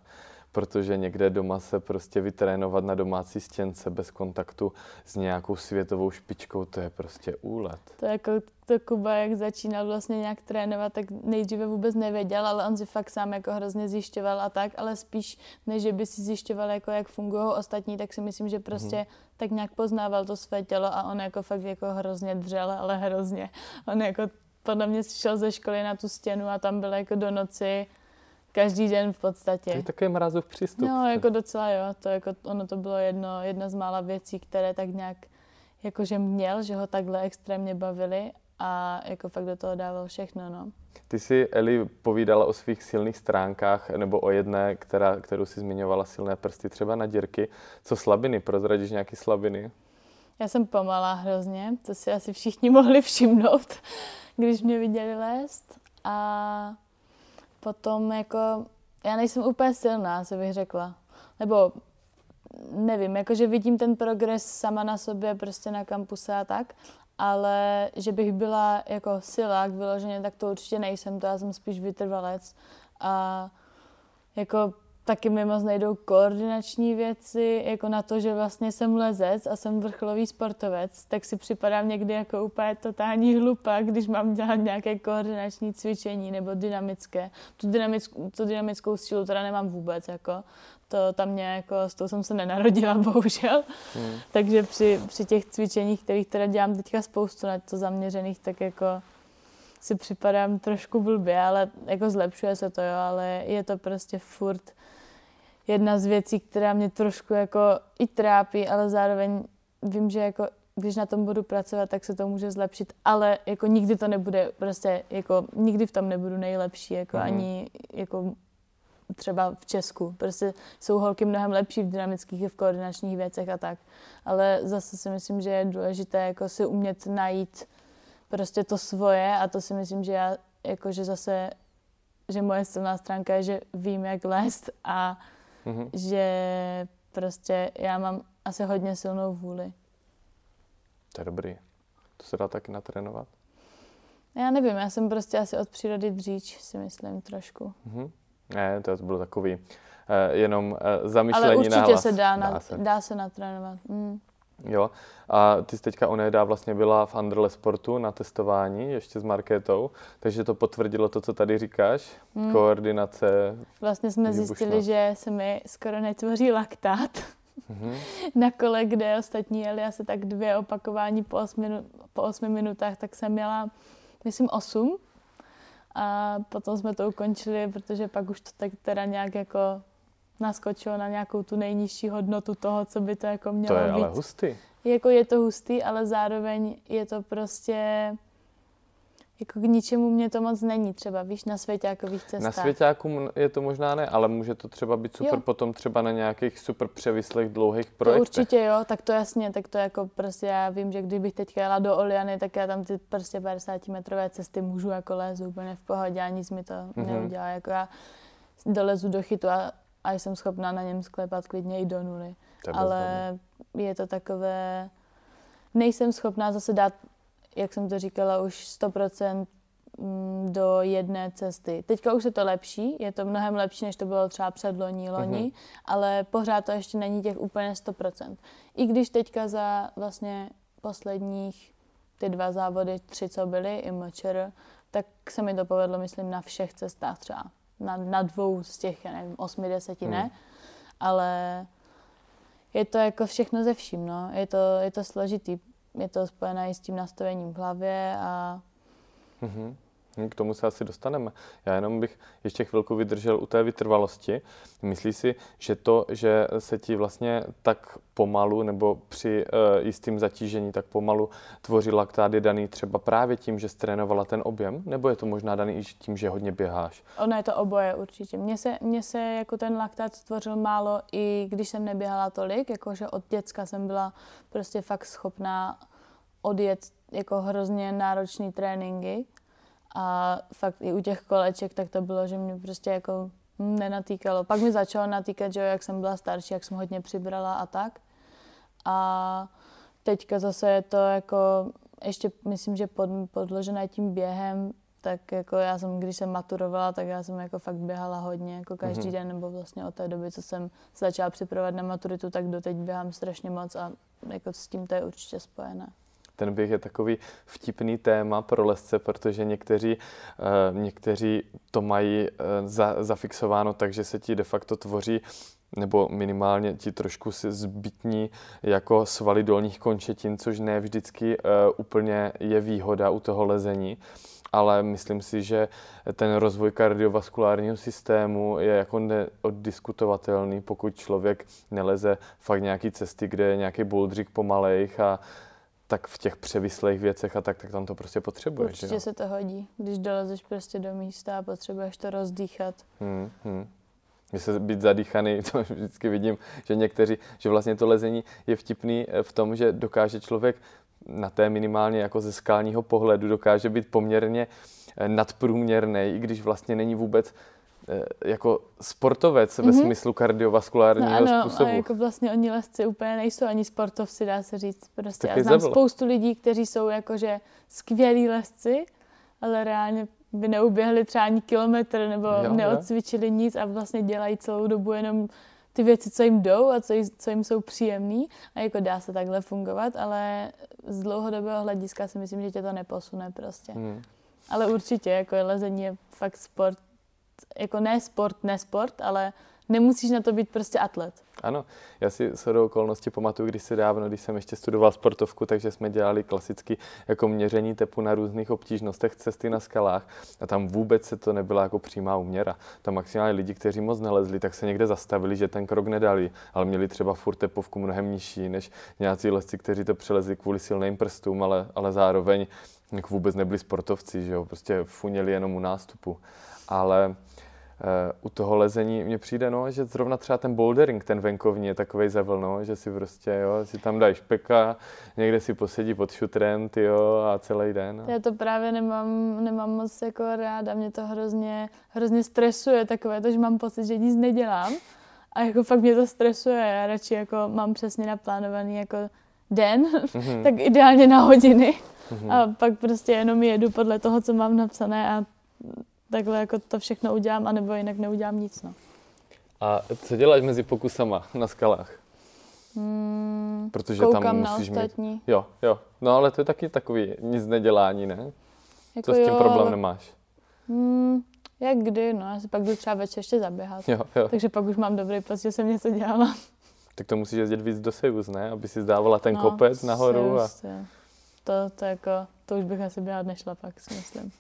protože někde doma se prostě vytrénovat na domácí stěnce bez kontaktu s nějakou světovou špičkou, to je prostě úlet. To je jako to Kuba, jak začínal vlastně nějak trénovat, tak nejdříve vůbec nevěděl, ale on si fakt sám jako hrozně zjišťoval a tak, ale spíš než by si zjišťoval, jako jak fungují ostatní, tak si myslím, že prostě hmm. tak nějak poznával to své tělo a on jako fakt jako hrozně dřel, ale hrozně. On jako podle mě šel ze školy na tu stěnu a tam byl jako do noci každý den v podstatě. To je takový mrazův přístup. No, jako docela jo. To jako, ono to bylo jedno, jedna z mála věcí, které tak nějak jakože měl, že ho takhle extrémně bavili a jako fakt do toho dával všechno, no. Ty si, Eli, povídala o svých silných stránkách, nebo o jedné, která, kterou si zmiňovala, silné prsty, třeba na dírky. Co slabiny? Prozradíš nějaké slabiny? Já jsem pomalá hrozně, to si asi všichni mohli všimnout, když mě viděli lézt. A Potom jako, já nejsem úplně silná, se bych řekla. Nebo nevím, jakože vidím ten progres sama na sobě, prostě na kampuse a tak, ale že bych byla jako silák vyloženě, tak to určitě nejsem, to já jsem spíš vytrvalec a jako taky mi moc nejdou koordinační věci, jako na to, že vlastně jsem lezec a jsem vrcholový sportovec, tak si připadám někdy jako úplně totální hlupa, když mám dělat nějaké koordinační cvičení nebo dynamické. Tu dynamickou, tu dynamickou sílu teda nemám vůbec, jako. To tam mě jako, s tou jsem se nenarodila, bohužel. Hmm. Takže při, při těch cvičeních, kterých teda dělám teďka spoustu na to zaměřených, tak jako si připadám trošku blbě, ale jako zlepšuje se to, jo, ale je to prostě furt jedna z věcí, která mě trošku jako i trápí, ale zároveň vím, že jako když na tom budu pracovat, tak se to může zlepšit, ale jako nikdy to nebude prostě, jako nikdy v tom nebudu nejlepší, jako mm. ani jako třeba v Česku. Prostě jsou holky mnohem lepší v dynamických i v koordinačních věcech a tak. Ale zase si myslím, že je důležité jako si umět najít prostě to svoje a to si myslím, že já, jako že zase, že moje silná stránka je, že vím, jak lézt a hmm že prostě já mám asi hodně silnou vůli. To je dobrý. To se dá taky natrénovat? Já nevím, já jsem prostě asi od přírody dříč, si myslím trošku. Mm-hmm. Ne, to bylo takový uh, jenom uh, zamyšlení Ale určitě na hlas. se dá, dá, na, se. dá se natrénovat. Mm. Jo. A ty jsi teďka onedá vlastně byla v Andrle Sportu na testování ještě s Markétou, takže to potvrdilo to, co tady říkáš, hmm. koordinace. Vlastně jsme výbušná. zjistili, že se mi skoro netvoří laktát. hmm Na kole, kde ostatní jeli asi tak dvě opakování po osmi, po osmi minutách, tak jsem měla, myslím, osm. A potom jsme to ukončili, protože pak už to tak teda nějak jako naskočilo na nějakou tu nejnižší hodnotu toho, co by to jako mělo být. To je být. ale hustý. Jako je to hustý, ale zároveň je to prostě jako k ničemu mě to moc není třeba, víš, na svěťákových cestách. Na svěťáku je to možná ne, ale může to třeba být super jo. potom třeba na nějakých super převislech dlouhých projektech. To určitě jo, tak to jasně, tak to jako prostě já vím, že kdybych teďka jela do Oliany, tak já tam ty prostě 50 metrové cesty můžu jako lézt úplně v pohodě a nic mi to mm-hmm. neudělá. Jako já dolezu do chytu a a jsem schopná na něm sklepat klidně i do nuly. To Ale bezvadný. je to takové, nejsem schopná zase dát, jak jsem to říkala, už 100% mm, do jedné cesty. Teďka už se to lepší, je to mnohem lepší, než to bylo třeba před loní, loni, mm-hmm. ale pořád to ještě není těch úplně 100%. I když teďka za vlastně posledních ty dva závody, tři, co byly, i mčr, tak se mi to povedlo, myslím, na všech cestách třeba na, na dvou z těch, já nevím, osmi, deseti hmm. ne, ale je to jako všechno ze vším, no. Je to, je to složitý, je to spojené i s tím nastavením v hlavě a mm-hmm. Hmm, k tomu se asi dostaneme. Já jenom bych ještě chvilku vydržel u té vytrvalosti. Myslíš si, že to, že se ti vlastně tak pomalu nebo při e, jistým zatížení tak pomalu tvoří laktát je daný třeba právě tím, že strénovala ten objem? Nebo je to možná daný i tím, že hodně běháš? Ono je to oboje určitě. Mně se, mně se jako ten laktát stvořil málo i když jsem neběhala tolik, jakože od děcka jsem byla prostě fakt schopná odjet jako hrozně náročný tréninky a fakt i u těch koleček tak to bylo, že mě prostě jako hm, nenatýkalo. Pak mi začalo natýkat, že jak jsem byla starší, jak jsem hodně přibrala a tak. A teďka zase je to jako, ještě myslím, že pod, podložené tím během, tak jako já jsem, když jsem maturovala, tak já jsem jako fakt běhala hodně, jako každý mm-hmm. den, nebo vlastně od té doby, co jsem začala připravovat na maturitu, tak doteď běhám strašně moc a jako s tím to je určitě spojené ten běh je takový vtipný téma pro lesce, protože někteří, eh, někteří to mají eh, za, zafixováno tak, že se ti de facto tvoří nebo minimálně ti trošku si zbytní jako svaly dolních končetin, což ne vždycky eh, úplně je výhoda u toho lezení ale myslím si, že ten rozvoj kardiovaskulárního systému je jako neoddiskutovatelný, pokud člověk neleze fakt nějaký cesty, kde je nějaký bouldřík pomalejch a tak v těch převislých věcech a tak, tak tam to prostě potřebuješ. Určitě no? se to hodí, když dolezeš prostě do místa a potřebuješ to rozdýchat. Hmm, hmm. Že se být zadýchaný, to vždycky vidím, že někteří, že vlastně to lezení je vtipný eh, v tom, že dokáže člověk na té minimálně jako ze skálního pohledu dokáže být poměrně eh, nadprůměrný, i když vlastně není vůbec Eh, jako sportovec mm-hmm. ve mhm. smyslu kardiovaskulárního no ano, způsobu. A jako vlastně oni lesci úplně nejsou ani sportovci, dá se říct. Prostě tak já znám spoustu lidí, kteří jsou jakože skvělí lesci, ale reálně by neuběhli třeba ani kilometr nebo jo, neodcvičili jo. nic a vlastně dělají celou dobu jenom ty věci, co jim jdou a co, jim, co jim jsou příjemný a jako dá se takhle fungovat, ale z dlouhodobého hlediska si myslím, že tě to neposune prostě. Hmm. Ale určitě, jako lezení je fakt sport, jako ne sport, ne sport, ale nemusíš na to být prostě atlet. Ano, já si s hodou okolností pamatuju, když se dávno, když jsem ještě studoval sportovku, takže jsme dělali klasicky jako měření tepu na různých obtížnostech cesty na skalách a tam vůbec se to nebyla jako přímá uměra. Tam maximálně lidi, kteří moc nelezli, tak se někde zastavili, že ten krok nedali, ale měli třeba furt tepovku mnohem nižší než nějací lesci, kteří to přelezli kvůli silným prstům, ale, ale zároveň vůbec nebyli sportovci, že jo, prostě funěli jenom u nástupu. Ale Eh, u toho lezení mně přijde, no, že zrovna třeba ten bouldering, ten venkovní je takový za no, že si prostě, jo, si tam dají špeka, někde si posedí pod šutrem, ty jo, a celý den. No. Já to právě nemám, nemám moc jako ráda, mě to hrozně, hrozně stresuje takové to, že mám pocit, že nic nedělám a jako fakt mě to stresuje, já radši jako mám přesně naplánovaný jako den, mm-hmm. tak ideálně na hodiny mm-hmm. a pak prostě jenom jedu podle toho, co mám napsané a takhle jako to všechno udělám, anebo jinak neudělám nic. No. A co děláš mezi pokusama na skalách? Hmm, Protože koukám tam musíš na ostatní. Mít... Jo, jo. No ale to je taky takový nic nedělání, ne? Jako co s tím problém ale... nemáš? Hmm, jak kdy, no. Já se pak jdu třeba večer ještě zaběhat. Jo, jo. Takže pak už mám dobrý pocit, že jsem něco dělala. Tak to musíš jezdit víc do Sejus, ne? Aby si zdávala ten no, kopec nahoru. Sejus, a... To, to, jako, to už bych asi běhat nešla pak, si myslím.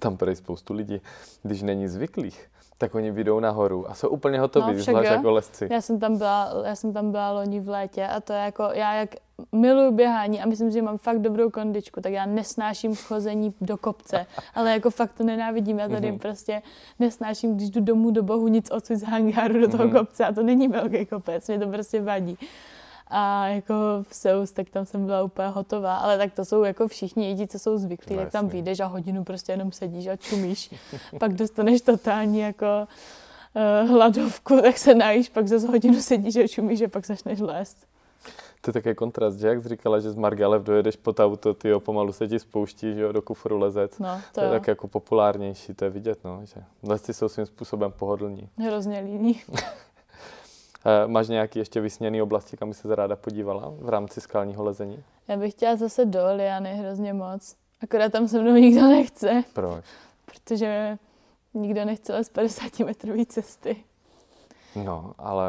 Tam prej spoustu lidí, když není zvyklých, tak oni vyjdou nahoru a jsou úplně hotoví, no, zvlášť jako lesci. Já jsem, tam byla, já jsem tam byla loni v létě a to je jako, já jak miluju běhání a myslím, že mám fakt dobrou kondičku, tak já nesnáším chození do kopce, ale jako fakt to nenávidím. Já tady mm-hmm. prostě nesnáším, když jdu domů do bohu nic odsud z hangáru do toho mm-hmm. kopce a to není velký kopec, mě to prostě vadí a jako v Seus, tak tam jsem byla úplně hotová, ale tak to jsou jako všichni lidi, co jsou zvyklí, no, tam vlastně. vyjdeš a hodinu prostě jenom sedíš a čumíš, pak dostaneš totální jako uh, hladovku, tak se najíš, pak zase hodinu sedíš a čumíš a pak začneš lézt. To je také kontrast, že jak jsi říkala, že z Margalev dojedeš pod auto, ty jo, pomalu se ti spouští, že jo, do kufru lezec. No, to, to je jo. tak jako populárnější, to je vidět, no, že lesci vlastně jsou svým způsobem pohodlní. Hrozně líní. Eh, máš nějaké ještě vysněné oblasti, kam se ráda podívala v rámci skalního lezení? Já bych chtěla zase do Liany hrozně moc. Akorát tam se mnou nikdo nechce. Proč? Protože nikdo nechce z 50 metrové cesty. No, ale,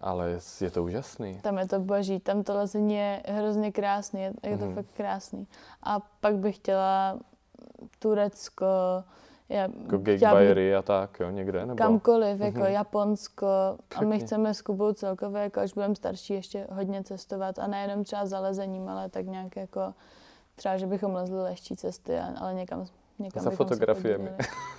ale je to úžasný. Tam je to boží, tam to lezení je hrozně krásný, je, je to mm. fakt krásný. A pak bych chtěla Turecko, já jako gigbajery a tak, jo, někde? Nebo? Kamkoliv, jako mm-hmm. Japonsko. Pěkně. A my chceme s Kubou celkově, jako až budeme starší, ještě hodně cestovat. A nejenom třeba zalezením, ale tak nějak jako třeba, že bychom lezli lehčí cesty, ale někam Někam, Za fotografiemi.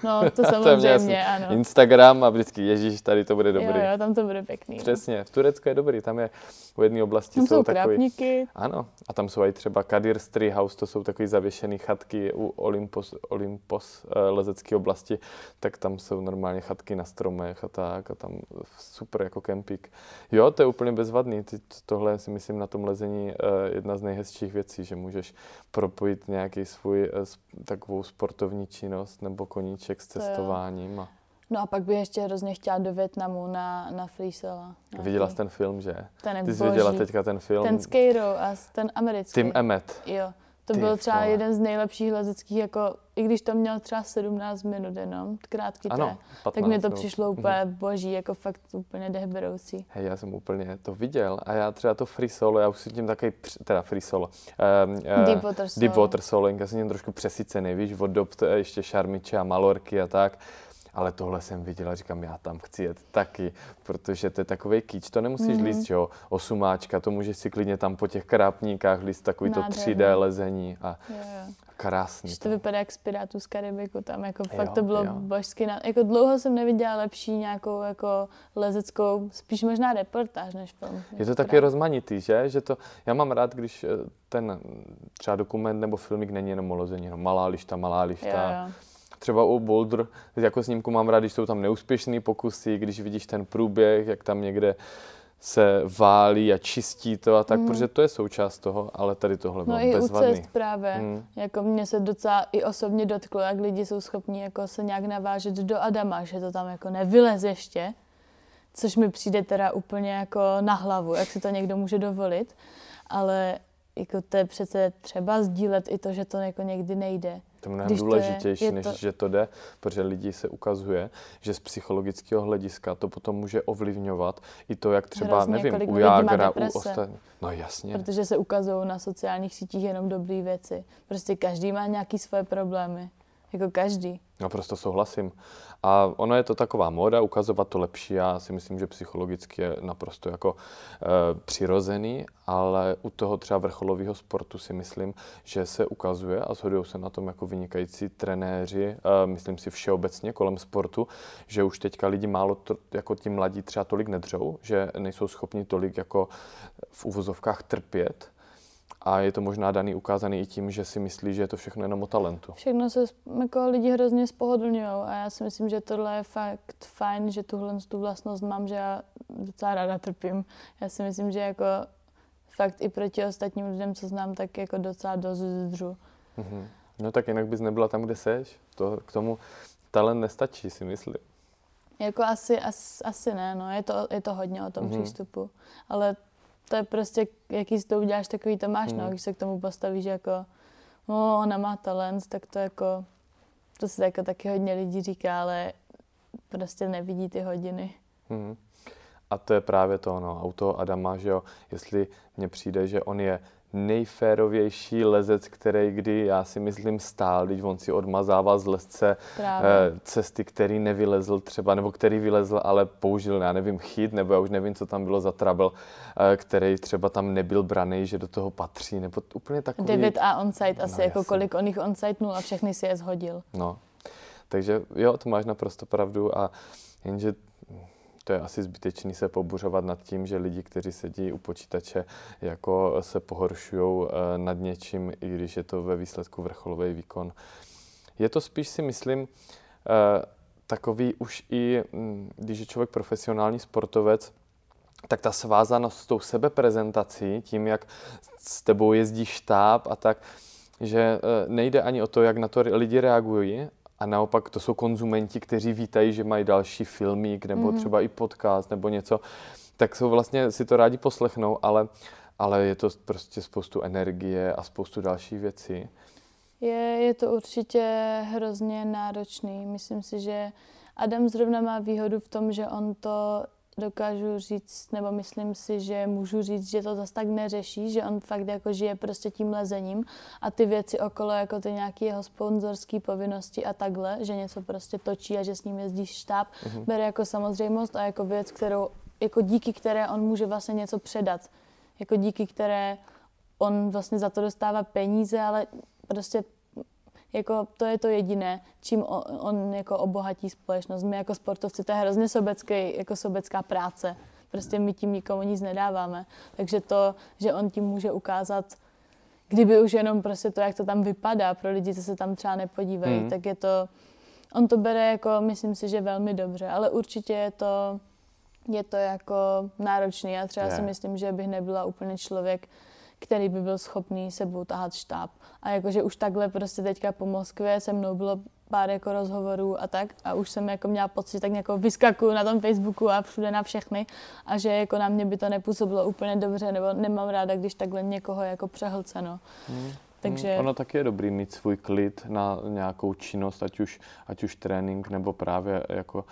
No, to samozřejmě, ano. Instagram a vždycky, ježíš, tady to bude dobrý. Jo, jo, tam to bude pěkný. No. Přesně, v Turecku je dobrý, tam je v jedné oblasti tam jsou, jsou krápníky. Takový, ano, a tam jsou i třeba Kadir Street House, to jsou takové zavěšené chatky u Olympos, Olympos eh, lezecké oblasti, tak tam jsou normálně chatky na stromech a tak a tam super jako kempík. Jo, to je úplně bezvadný, Ty, tohle si myslím na tom lezení eh, jedna z nejhezčích věcí, že můžeš propojit nějaký svůj eh, takovou sport sportovní činnost nebo koníček s cestováním. A... No a pak bych ještě hrozně chtěla do Větnamu na, na Freesela. Viděla jsi ten film, že? Ten je Ty jsi boží. viděla teďka ten film. Ten Skyro a ten americký. Tim Emmet. Jo. To Ty byl třeba vole. jeden z nejlepších lezeckých, jako, i když to měl třeba 17 minut jenom, krátký ano, té, tak mi to minut. přišlo mhm. úplně mm-hmm. boží, jako fakt úplně dehberoucí. Hej, já jsem úplně to viděl a já třeba to free solo, já už si tím takový, teda free solo, um, uh, deep water solo, deep water solo já jsem tím trošku přesycený, víš, od dob eh, ještě Šarmiče a Malorky a tak ale tohle jsem viděla, říkám, já tam chci jet taky, protože to je takový kýč, to nemusíš mm. líst, jo, osumáčka, to můžeš si klidně tam po těch krápníkách líst takový Nádherný. to 3D lezení a jo, jo. krásný. Že to vypadá jak z Pirátů z Karibiku, tam jako fakt jo, to bylo jo. božský, na... jako dlouho jsem neviděla lepší nějakou jako lezeckou, spíš možná reportáž než film. Je to jako taky rozmanitý, že? že to, já mám rád, když eh, ten třeba dokument nebo filmik není jenom o lezení, no malá lišta, malá lišta. Jo, jo třeba u Boulder jako snímku mám rád, když jsou tam neúspěšný pokusy, když vidíš ten průběh, jak tam někde se válí a čistí to a tak, mm. protože to je součást toho, ale tady tohle no mám bezvadný. No i u cest právě, mm. jako mě se docela i osobně dotklo, jak lidi jsou schopni jako se nějak navážet do Adama, že to tam jako nevyleze ještě, což mi přijde teda úplně jako na hlavu, jak si to někdo může dovolit, ale jako to je přece třeba sdílet i to, že to jako někdy nejde to mnohem Když důležitější, to je, je než to... že to jde, protože lidi se ukazuje, že z psychologického hlediska to potom může ovlivňovat i to, jak třeba, Hrozně, nevím, u Jágra, u ostatních. No jasně. Protože se ukazují na sociálních sítích jenom dobré věci. Prostě každý má nějaký svoje problémy. Jako každý. Naprosto souhlasím. A ono je to taková móda, ukazovat to lepší. Já si myslím, že psychologicky je naprosto jako e, přirozený, ale u toho třeba vrcholového sportu si myslím, že se ukazuje a shodují se na tom jako vynikající trenéři, e, myslím si všeobecně kolem sportu, že už teďka lidi málo, to, jako ti mladí třeba tolik nedřou, že nejsou schopni tolik jako v uvozovkách trpět, a je to možná daný ukázaný i tím, že si myslí, že je to všechno jenom o talentu. Všechno se jako lidi hrozně spohodlňují a já si myslím, že tohle je fakt fajn, že tuhle tu vlastnost mám, že já docela ráda trpím. Já si myslím, že jako fakt i proti ostatním lidem, co znám, tak jako docela dost zdřu. Mm-hmm. No tak jinak bys nebyla tam, kde seš. To, k tomu talent nestačí, si myslím. Jako asi, asi, asi ne, no. Je to, je to hodně o tom mm-hmm. přístupu. Ale to je prostě, jaký si to uděláš, takový to máš, no. hmm. no, když se k tomu postavíš jako, no, ona má talent, tak to jako, to se jako taky hodně lidí říká, ale prostě nevidí ty hodiny. Hmm. A to je právě to, no, auto Adama, že jo, jestli mně přijde, že on je nejférovější lezec, který kdy já si myslím stál, když on si odmazává z lesce Právě. Eh, cesty, který nevylezl třeba, nebo který vylezl, ale použil, já nevím, chyt, nebo já už nevím, co tam bylo za trouble, eh, který třeba tam nebyl braný, že do toho patří, nebo úplně takový... David a onsite no, asi, no, jako jasný. kolik on jich onsite a všechny si je zhodil. No, takže jo, to máš naprosto pravdu a jenže to je asi zbytečný se pobuřovat nad tím, že lidi, kteří sedí u počítače, jako se pohoršují eh, nad něčím, i když je to ve výsledku vrcholový výkon. Je to spíš si myslím eh, takový už i, mm, když je člověk profesionální sportovec, tak ta svázanost s tou sebeprezentací, tím, jak s tebou jezdí štáb a tak, že eh, nejde ani o to, jak na to lidi reagují, a naopak to jsou konzumenti, kteří vítají, že mají další filmík nebo mm-hmm. třeba i podcast nebo něco, tak jsou vlastně si to rádi poslechnou, ale, ale je to prostě spoustu energie a spoustu dalších věcí. Je, je to určitě hrozně náročný. Myslím si, že Adam zrovna má výhodu v tom, že on to dokážu říct, nebo myslím si, že můžu říct, že to zase tak neřeší, že on fakt jako žije prostě tím lezením a ty věci okolo, jako ty nějaké jeho sponzorské povinnosti a takhle, že něco prostě točí a že s ním jezdí štáb, mm-hmm. bere jako samozřejmost a jako věc, kterou, jako díky které on může vlastně něco předat. Jako díky které on vlastně za to dostává peníze, ale prostě jako to je to jediné, čím on, on jako obohatí společnost. My jako sportovci, to je hrozně sobecký, jako sobecká práce. Prostě my tím nikomu nic nedáváme. Takže to, že on tím může ukázat, kdyby už jenom prostě to, jak to tam vypadá pro lidi, co se tam třeba nepodívají, hmm. tak je to, on to bere jako, myslím si, že velmi dobře, ale určitě je to, je to jako náročný. Já třeba yeah. si myslím, že bych nebyla úplně člověk, který by byl schopný sebou tahat štáb. A jakože už takhle prostě teďka po Moskvě se mnou bylo pár jako rozhovorů a tak a už jsem jako měla pocit, tak jako vyskakuju na tom Facebooku a všude na všechny a že jako na mě by to nepůsobilo úplně dobře nebo nemám ráda, když takhle někoho jako přehlceno. Hmm. Takže... Hmm, ono taky je dobrý mít svůj klid na nějakou činnost, ať už, ať už trénink nebo právě jako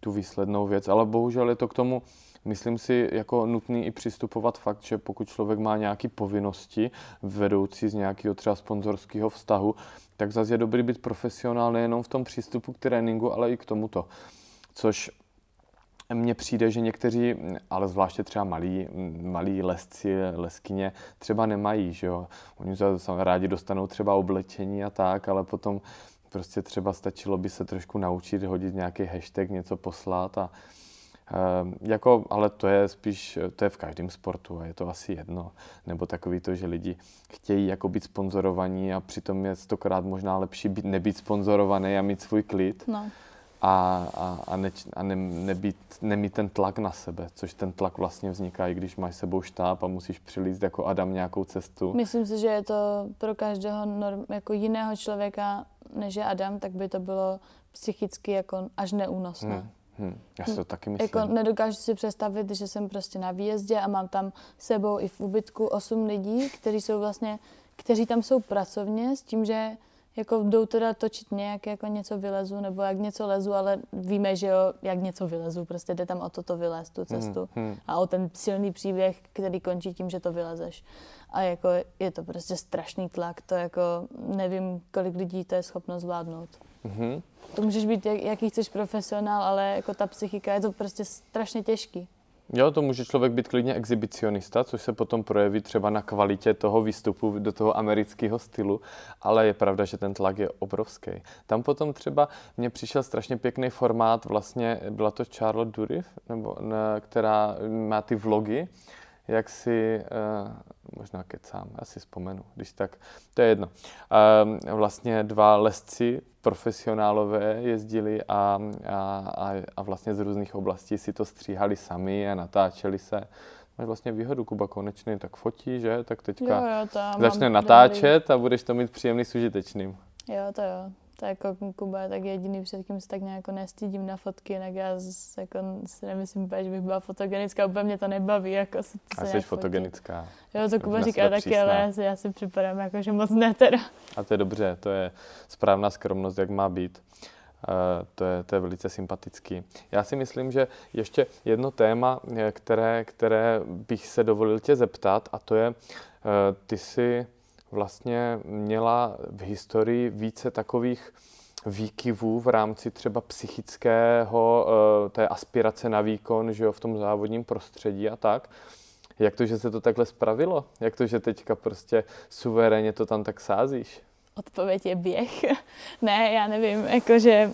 tu výslednou věc, ale bohužel je to k tomu myslím si jako nutný i přistupovat fakt, že pokud člověk má nějaké povinnosti vedoucí z nějakého třeba sponzorského vztahu, tak zase je dobrý být profesionál nejenom v tom přístupu k tréninku, ale i k tomuto. Což mně přijde, že někteří, ale zvláště třeba malí, malí lesci, leskyně, třeba nemají, že jo. Oni rádi dostanou třeba oblečení a tak, ale potom prostě třeba stačilo by se trošku naučit hodit nějaký hashtag, něco poslat a, Ehm, jako, ale to je spíš, to je v každém sportu a je to asi jedno. Nebo takový to, že lidi chtějí jako být sponzorovaní a přitom je stokrát možná lepší být, nebýt sponzorovaný a mít svůj klid. No. A, a, a, ne, a ne, nebýt, nemít ten tlak na sebe, což ten tlak vlastně vzniká, i když máš sebou štáb a musíš přilíst jako Adam nějakou cestu. Myslím si, že je to pro každého norm, jako jiného člověka, než je Adam, tak by to bylo psychicky jako až neúnosné. Hmm. Hmm, já si hm. to taky myslím. Jako nedokážu si představit, že jsem prostě na výjezdě a mám tam sebou i v ubytku osm lidí, kteří jsou vlastně, kteří tam jsou pracovně s tím, že jako jdou teda točit nějak, jako něco vylezu, nebo jak něco lezu, ale víme, že jo, jak něco vylezu, prostě jde tam o toto vylez tu hm, cestu hmm, hmm. a o ten silný příběh, který končí tím, že to vylezeš. A jako je to prostě strašný tlak, to jako nevím, kolik lidí to je schopno zvládnout. Mm-hmm. To můžeš být, jak, jaký chceš profesionál, ale jako ta psychika je to prostě strašně těžký. Jo, to může člověk být klidně exhibicionista, což se potom projeví třeba na kvalitě toho výstupu do toho amerického stylu, ale je pravda, že ten tlak je obrovský. Tam potom třeba mně přišel strašně pěkný formát, vlastně byla to Charlotte Durif, nebo, ne, která má ty vlogy, jak si, eh, možná kecám, já si vzpomenu, když tak, to je jedno. Eh, vlastně dva lesci profesionálové jezdili a, a, a vlastně z různých oblastí si to stříhali sami a natáčeli se máš vlastně výhodu, Kuba Konečný tak fotí, že? Tak teďka jo, jo, to začne natáčet dobrý. a budeš to mít příjemný s užitečným. Jo, to jo tak jako Kuba je tak jediný, před kým se tak nějak jako nestydím na fotky, jinak já z, jako, si nemyslím, že bych byla fotogenická, úplně mě to nebaví. Jako se, to a jsi fotogenická. Jo, to Kuba říká taky, přísná. ale já si, já si připadám jako, že moc ne teda. A to je dobře, to je správná skromnost, jak má být. Uh, to, je, to je velice sympatický. Já si myslím, že ještě jedno téma, eh, které, které bych se dovolil tě zeptat, a to je, uh, ty jsi vlastně měla v historii více takových výkivů v rámci třeba psychického, eh, té aspirace na výkon, že jo, v tom závodním prostředí a tak. Jak to, že se to takhle spravilo? Jak to, že teďka prostě suverénně to tam tak sázíš? Odpověď je běh. ne, já nevím, jakože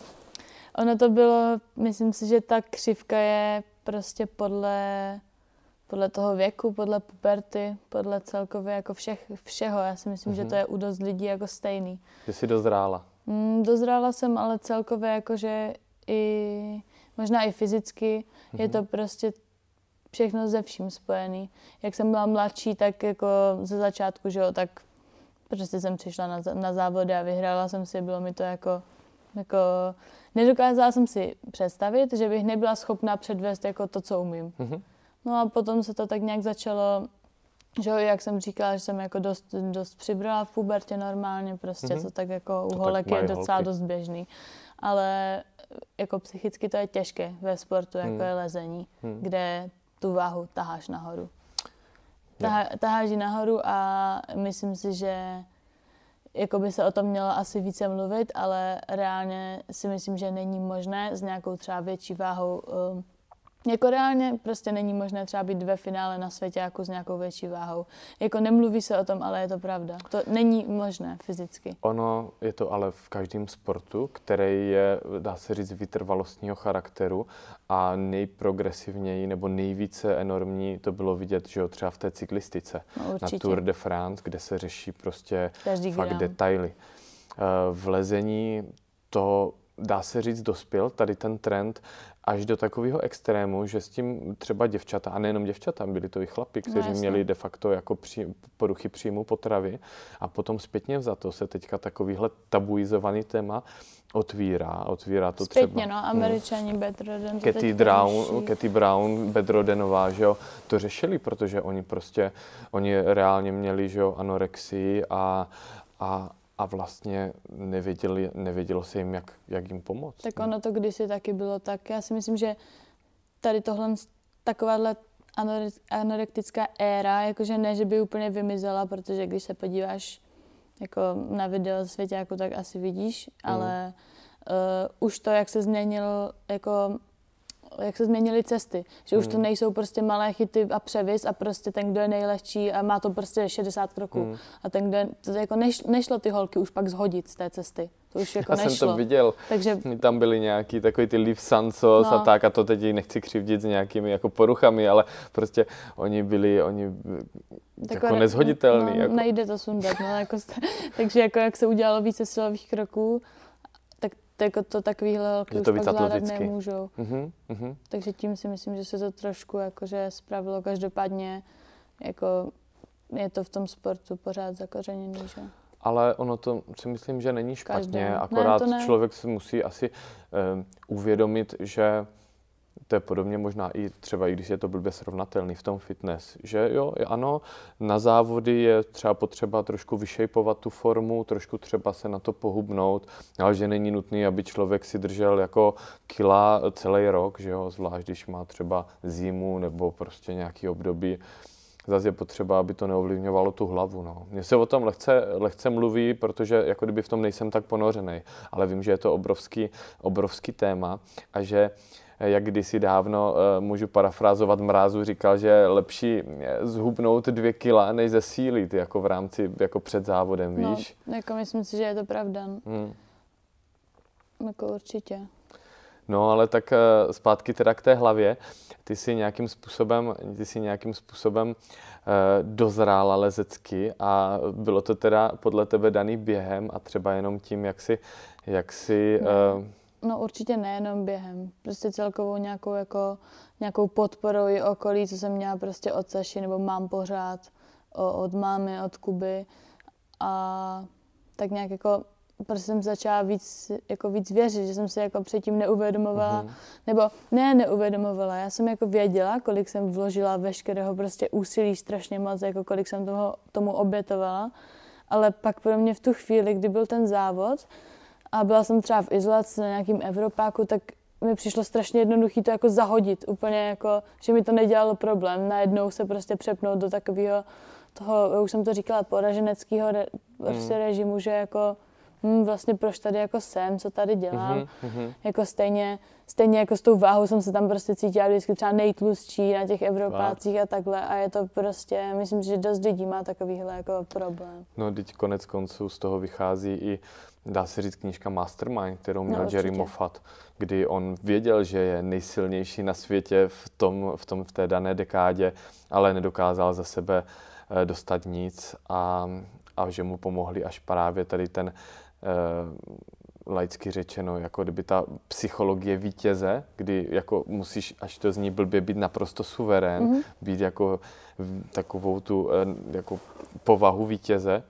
ono to bylo, myslím si, že ta křivka je prostě podle podle toho věku, podle puberty, podle celkově jako všech, všeho. Já si myslím, mm-hmm. že mhm. to je u dost lidí jako stejný. Ty jsi dozrála. Mm, dozrála jsem, ale celkově jako, že i možná i fyzicky mm-hmm. je mhm. to prostě všechno ze vším spojený. Jak jsem byla mladší, tak jako ze začátku, že jo, tak prostě jsem přišla na, na závody a vyhrála jsem si, bylo mi to jako, jako nedokázala jsem si představit, že bych nebyla schopná předvést jako to, co umím. Mm-hmm. No a potom se to tak nějak začalo, že jak jsem říkala, že jsem jako dost, dost přibrala v pubertě normálně, prostě mm-hmm. to tak jako u to holek je docela holky. dost běžný. Ale eh, jako psychicky to je těžké ve sportu, jako mm. je lezení, mm. kde tu váhu taháš nahoru. Tahá, taháš ji nahoru a myslím si, že jako by se o tom mělo asi více mluvit, ale reálně si myslím, že není možné s nějakou třeba větší váhou um, jako reálně prostě není možné třeba být ve finále na světě jako s nějakou větší váhou. Jako nemluví se o tom, ale je to pravda. To není možné fyzicky. Ono je to ale v každém sportu, který je, dá se říct, vytrvalostního charakteru a nejprogresivněji nebo nejvíce enormní to bylo vidět, že jo, třeba v té cyklistice. No, na Tour de France, kde se řeší prostě Každý fakt gram. detaily. Eh, v lezení to dá se říct, dospěl tady ten trend až do takového extrému, že s tím třeba děvčata, a nejenom děvčata, byli to i chlapi, no kteří no, měli de facto jako při, poruchy příjmu potravy a potom zpětně za to se teďka takovýhle tabuizovaný téma otvírá, otvírá to Zpětně, třeba. no, hmm. američani hmm. Bedroden Katy Brown, Katy Brown, Bedrodenová, že jo, to řešili, protože oni prostě, oni reálně měli, že jo, anorexii a, a, a vlastně nevěděli, nevědělo se jim, jak, jak jim pomoct. Tak no. ono to kdysi taky bylo tak. Já si myslím, že tady tohle, takováhle anorektická éra, jakože ne, že by úplně vymizela, protože když se podíváš jako na video ze světě, jako tak asi vidíš, hmm. ale mm. uh, už to, jak se změnil jako jak se změnily cesty, že už mm. to hmm. nejsou prostě malé chyty a převis a prostě ten, kdo je nejlehčí a má to prostě 60 kroků. Mm. A ten, kdo je, to jako neš, nešlo ty holky už pak zhodit z té cesty. To už jako Já nešlo. jsem to viděl. Takže... Tam byly nějaký takový ty Liv Sansos no. a tak a to teď nechci křivdit s nějakými jako poruchami, ale prostě oni byli, oni tak jako nezhoditelný. No, jako. Nejde to sundat, no, jako, takže jako jak se udělalo více silových kroků, to, jako to takovýhle holky to už pak nemůžou. Mm-hmm, mm-hmm. Takže tím si myslím, že se to trošku jakože spravilo. Každopádně jako je to v tom sportu pořád zakořeněný, že? Ale ono to si myslím, že není špatně, Každém. akorát ne, ne. člověk si musí asi uh, uvědomit, že to je podobně možná i třeba, i když je to blbě srovnatelný v tom fitness, že jo, ano, na závody je třeba potřeba trošku vyšejpovat tu formu, trošku třeba se na to pohubnout, ale že není nutný, aby člověk si držel jako kila celý rok, že jo, zvlášť když má třeba zimu nebo prostě nějaký období, zase je potřeba, aby to neovlivňovalo tu hlavu. No. Mně se o tom lehce, lehce mluví, protože jako kdyby v tom nejsem tak ponořený, ale vím, že je to obrovský, obrovský téma a že uh, jak kdysi dávno, eh, můžu parafrázovat Mrázu, říkal, že lepší eh, zhubnout dvě kila, než zesílit, jako v rámci, jako před závodem, no, víš? No, jako myslím si, že je to pravda. Hmm. Jako určitě. No, ale tak eh, zpátky teda k té hlavě. Ty jsi nějakým způsobem, ty jsi nějakým způsobem dozrála lezecky a bylo to teda podle tebe daný během a třeba jenom tím, jak si, jak si no. No určitě nejenom během, prostě celkovou nějakou, jako, nějakou podporou i okolí, co jsem měla prostě od Saši, nebo mám pořád o, od mámy, od Kuby. A tak nějak jako prostě jsem začala víc, jako víc věřit, že jsem se jako předtím neuvědomovala, mm-hmm. nebo ne neuvědomovala, já jsem jako věděla, kolik jsem vložila veškerého prostě úsilí strašně moc, jako kolik jsem toho, tomu obětovala, ale pak pro mě v tu chvíli, kdy byl ten závod, a byla jsem třeba v izolaci na nějakým Evropáku, tak mi přišlo strašně jednoduché to jako zahodit, úplně jako, že mi to nedělalo problém, najednou se prostě přepnout do takového toho, už jsem to říkala, poraženeckého re, mhm. prostě mm. režimu, že jako hm, vlastně proč tady jako jsem, co tady dělám, mm-hmm. jako stejně, stejně jako s tou váhou jsem se tam prostě cítila vždycky třeba nejtlustší na těch Evropácích a takhle a je to prostě, myslím si, že dost lidí má takovýhle jako problém. No teď konec konců z toho vychází i dá se říct, knížka Mastermind, kterou měl no, Jerry Moffat, kdy on věděl, že je nejsilnější na světě v, tom, v, tom, v té dané dekádě, ale nedokázal za sebe eh, dostat nic a, a že mu pomohli až právě tady ten eh, laicky řečeno, jako kdyby ta psychologie vítěze, kdy jako musíš, až to zní blbě, být naprosto suverén, mm-hmm. být jako takovou tu eh, jako povahu vítěze,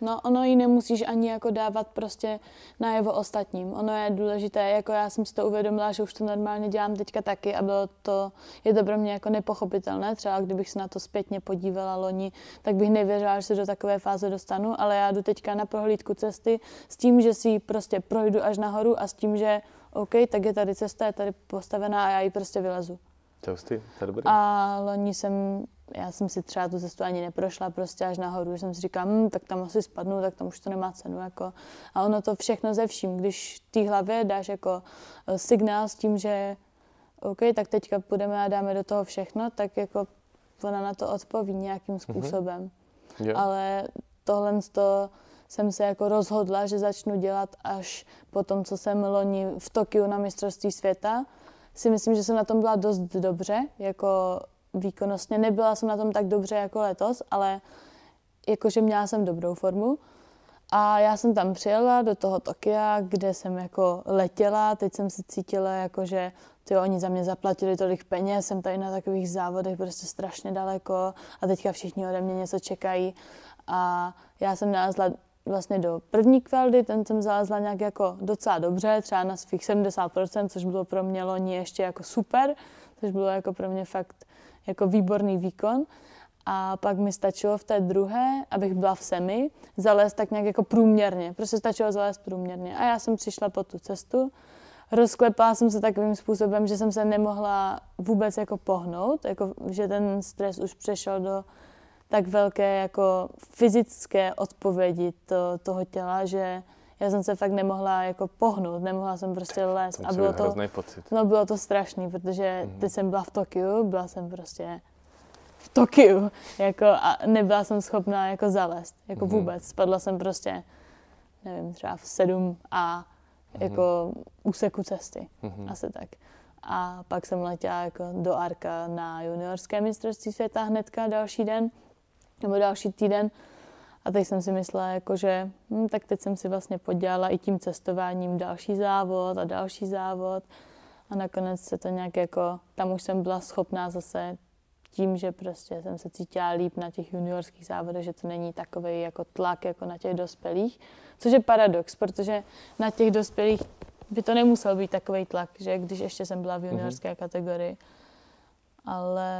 No, ono ji nemusíš ani jako dávat prostě na jeho ostatním. Ono je důležité, jako já jsem si to uvědomila, že už to normálně dělám teďka taky a bylo to, je to pro mě jako nepochopitelné. Třeba kdybych se na to zpětně podívala loni, tak bych nevěřila, že se do takové fáze dostanu, ale já jdu teďka na prohlídku cesty s tím, že si ji prostě projdu až nahoru a s tím, že OK, tak je tady cesta, je tady postavená a já ji prostě vylezu. To je dobrý. A loni jsem já jsem si třeba tu cestu ani neprošla, prostě až nahoru, jsem si říkala, hm, tak tam asi spadnu, tak tam už to nemá cenu. Jako. A ono to všechno ze vším, když ty hlavě dáš jako eh, signál s tím, že OK, tak teďka půjdeme a dáme do toho všechno, tak jako ona na to odpoví nějakým mhm. způsobem. Mm-hmm. Yeah. Ale tohle to jsem se jako rozhodla, že začnu dělat až po tom, co jsem loni v Tokiu na mistrovství světa. Si myslím, že jsem na tom byla dost dobře, jako výkonnostně nebyla jsem na tom tak dobře jako letos, ale jakože měla jsem dobrou formu. A já jsem tam přijela do toho Tokia, kde jsem jako letěla, teď jsem se cítila jako, že ty oni za mě zaplatili tolik peněz, jsem tady na takových závodech prostě strašně daleko a teďka všichni ode mě něco čekají. A já jsem nalezla vlastně do první kvaldy, ten jsem zalezla nějak jako docela dobře, třeba na svých 70%, což bylo pro mě loni ještě jako super, což bylo jako pro mě fakt jako výborný výkon. A pak mi stačilo v té druhé, abych byla v semi, zalézt tak nějak jako průměrně. Prostě stačilo zalézt průměrně. A já jsem přišla po tu cestu. Rozklepala jsem se takovým způsobem, že jsem se nemohla vůbec jako pohnout, jako, že ten stres už přešel do tak velké jako fyzické odpovědi to, toho těla, že já jsem se fakt nemohla jako pohnout, nemohla jsem prostě lézt. To a bylo to, pocit. No bylo to strašný, protože mm-hmm. teď jsem byla v Tokiu, byla jsem prostě v Tokiu, jako a nebyla jsem schopná jako zalézt, jako mm-hmm. vůbec. Spadla jsem prostě, nevím, třeba v 7 a mhm. jako mm-hmm. úseku cesty, mm-hmm. asi tak. A pak jsem letěla jako do Arka na juniorské mistrovství světa hnedka další den, nebo další týden a teď jsem si myslela, jako, že hm, tak teď jsem si vlastně podělala i tím cestováním další závod a další závod. A nakonec se to nějak jako, tam už jsem byla schopná zase tím, že prostě jsem se cítila líp na těch juniorských závodech, že to není takový jako tlak jako na těch dospělých, což je paradox, protože na těch dospělých by to nemusel být takový tlak, že když ještě jsem byla v mhm. juniorské mm-hmm. kategorii, ale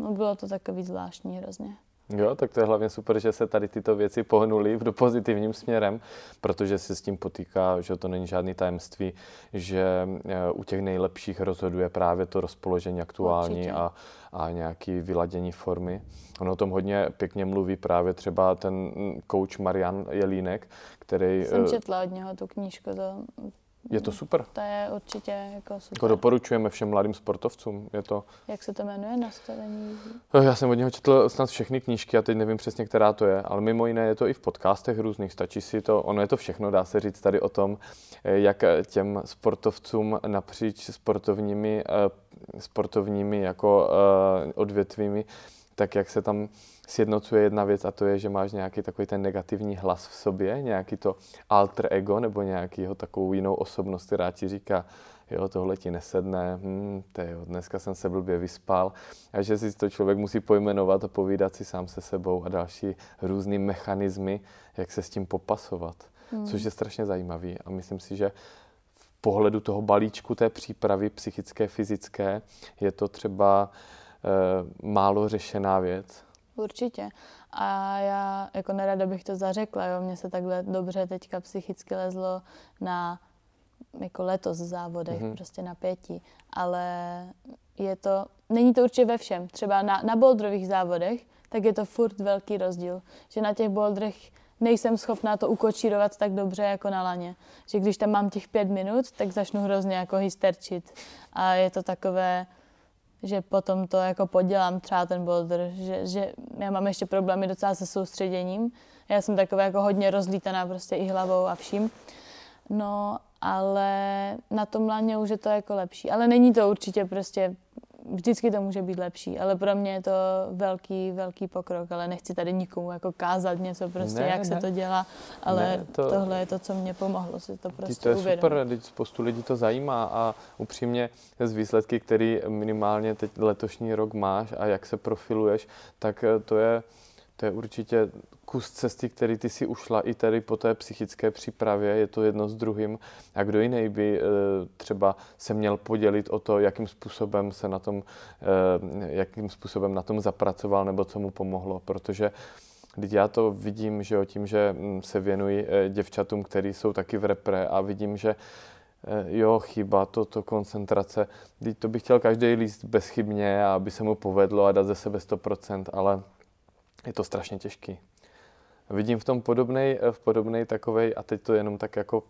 no, bylo to takový zvláštní hrozně. Jo, tak to je hlavně super, že se tady tyto věci pohnuly do pozitivním směrem, protože se s tím potýká, že to není žádný tajemství, že eh, u těch nejlepších rozhoduje právě to rozpoložení aktuální a, a nějaký vyladění formy. Ono o tom hodně pěkně mluví právě třeba ten coach mm, Marian Jelínek, který... Jsem eh, četla od něho tu knížku, to je to super. To je určitě jako super. Jako doporučujeme všem mladým sportovcům. Je to... Jak se to jmenuje? Nastavení? Já jsem od něho četl snad všechny knížky a teď nevím přesně, která to je, ale mimo jiné je to i v podcastech různých. Stačí si to, ono je to všechno, dá se říct tady o tom, jak těm sportovcům napříč sportovními, eh, sportovními jako eh, odvětvími tak jak se tam sjednocuje jedna věc a to je, že máš nějaký takový ten negativní hlas v sobě, nějaký to alter ego nebo nějakýho takovou jinou osobnost, která ti říká, jo, tohle ti nesedne, hm, jo, dneska jsem se blbě vyspal. A že si to člověk musí pojmenovat a povídat si sám se sebou a další různý mechanismy, jak se s tím popasovat. Hmm. Což je strašně zajímavý a myslím si, že v pohledu toho balíčku té přípravy psychické, fyzické, je to třeba uh, Eh, málo řešená věc. Určitě. A já jako nerada bych to zařekla, jo. Mně se takhle dobře teďka psychicky lezlo na jako letos v závodech, mm-hmm. prostě na pěti. Ale je to, není to určitě ve všem. Třeba na, na boldrových závodech, tak je to furt velký rozdíl. Že na těch boldrech nejsem schopná to ukočírovat tak dobře jako na laně. Že když tam mám těch pět minut, tak začnu hrozně jako hysterčit. A je to takové, že potom to jako podělám třeba ten boulder, že, že já mám ještě problémy docela se soustředěním. Já jsem taková jako hodně rozlítaná prostě i hlavou a vším. No, ale na tom láně už je to jako lepší. Ale není to určitě prostě vždycky to může být lepší, ale pro mě je to velký, velký pokrok, ale nechci tady nikomu jako kázat něco prostě, ne, jak ne. se to dělá, ale ne, to, tohle je to, co mě pomohlo si to prostě To je prostě uvědomit. super, teď spoustu lidí to zajímá a upřímně z výsledky, který minimálně teď letošní rok máš a jak se profiluješ, tak to je to je určitě kus cesty, který ty si ušla i tady po té psychické přípravě, je to jedno s druhým. A kdo jiný by eh, třeba se měl podělit o to, jakým způsobem se na tom, eh, jakým způsobem na tom zapracoval nebo co mu pomohlo, protože Teď já to vidím, že o tím, že hm, se věnuji eh, děvčatům, kteří jsou taky v repre a vidím, že jo, chyba, to, to koncentrace. Teď to bych chtěl každý líst bezchybně, aby se mu povedlo a dát ze sebe 100%, ale je to strašně těžký. Vidím v tom podobnej, eh, v podobnej takovej, a teď to jenom tak jako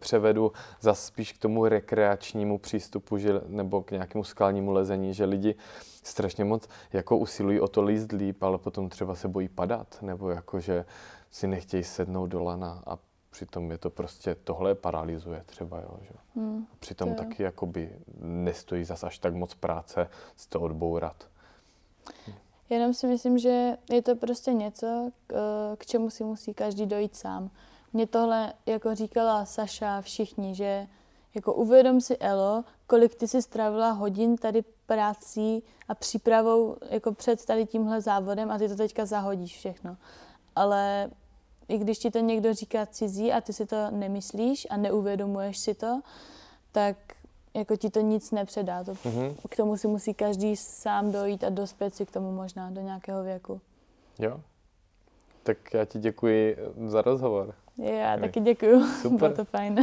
převedu za spíš k tomu rekreačnímu přístupu že, nebo k nějakému skalnímu lezení, že lidi strašně moc jako usilují o to líst líp, ale potom třeba se bojí padat, nebo jako, že si nechtějí sednout do lana a přitom je to prostě, tohle paralizuje třeba, jo, že? Hmm, přitom to taky jakoby nestojí zas až tak moc práce z toho odbourat. Jenom si myslím, že je to prostě něco, k eh, čemu si musí každý dojít sám. Mě tohle, jako říkala Saša, všichni, že jako uvědom si, Elo, kolik ty si strávila hodin tady prací a přípravou jako před tady tímhle závodem a ty to teďka zahodíš všechno. Ale i když ti to někdo říká cizí a ty si to nemyslíš a neuvědomuješ si to, tak jako ti to nic nepředá. To, mm-hmm. K tomu si musí každý sám dojít a dospět si k tomu možná do nějakého věku. Jo. Tak já ti děkuji za rozhovor. Já taky děkuji. Super. Bylo to fajn.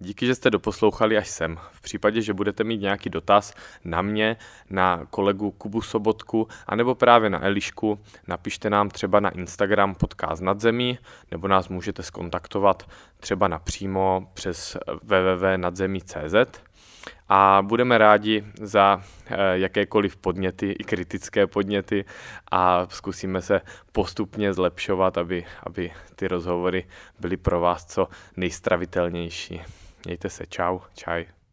Díky, že jste doposlouchali až sem. V případě, že budete mít nějaký dotaz na mě, na kolegu Kubu Sobotku, anebo právě na Elišku, napište nám třeba na Instagram podcast nadzemí, nebo nás můžete skontaktovat třeba napřímo přes eh, www.nadzemí.cz a budeme rádi za eh, jakékoliv podněty, i kritické podněty a zkusíme se postupně zlepšovat, aby, aby ty rozhovory byly pro vás co nejstravitelnější. Mějte se, čau, čaj.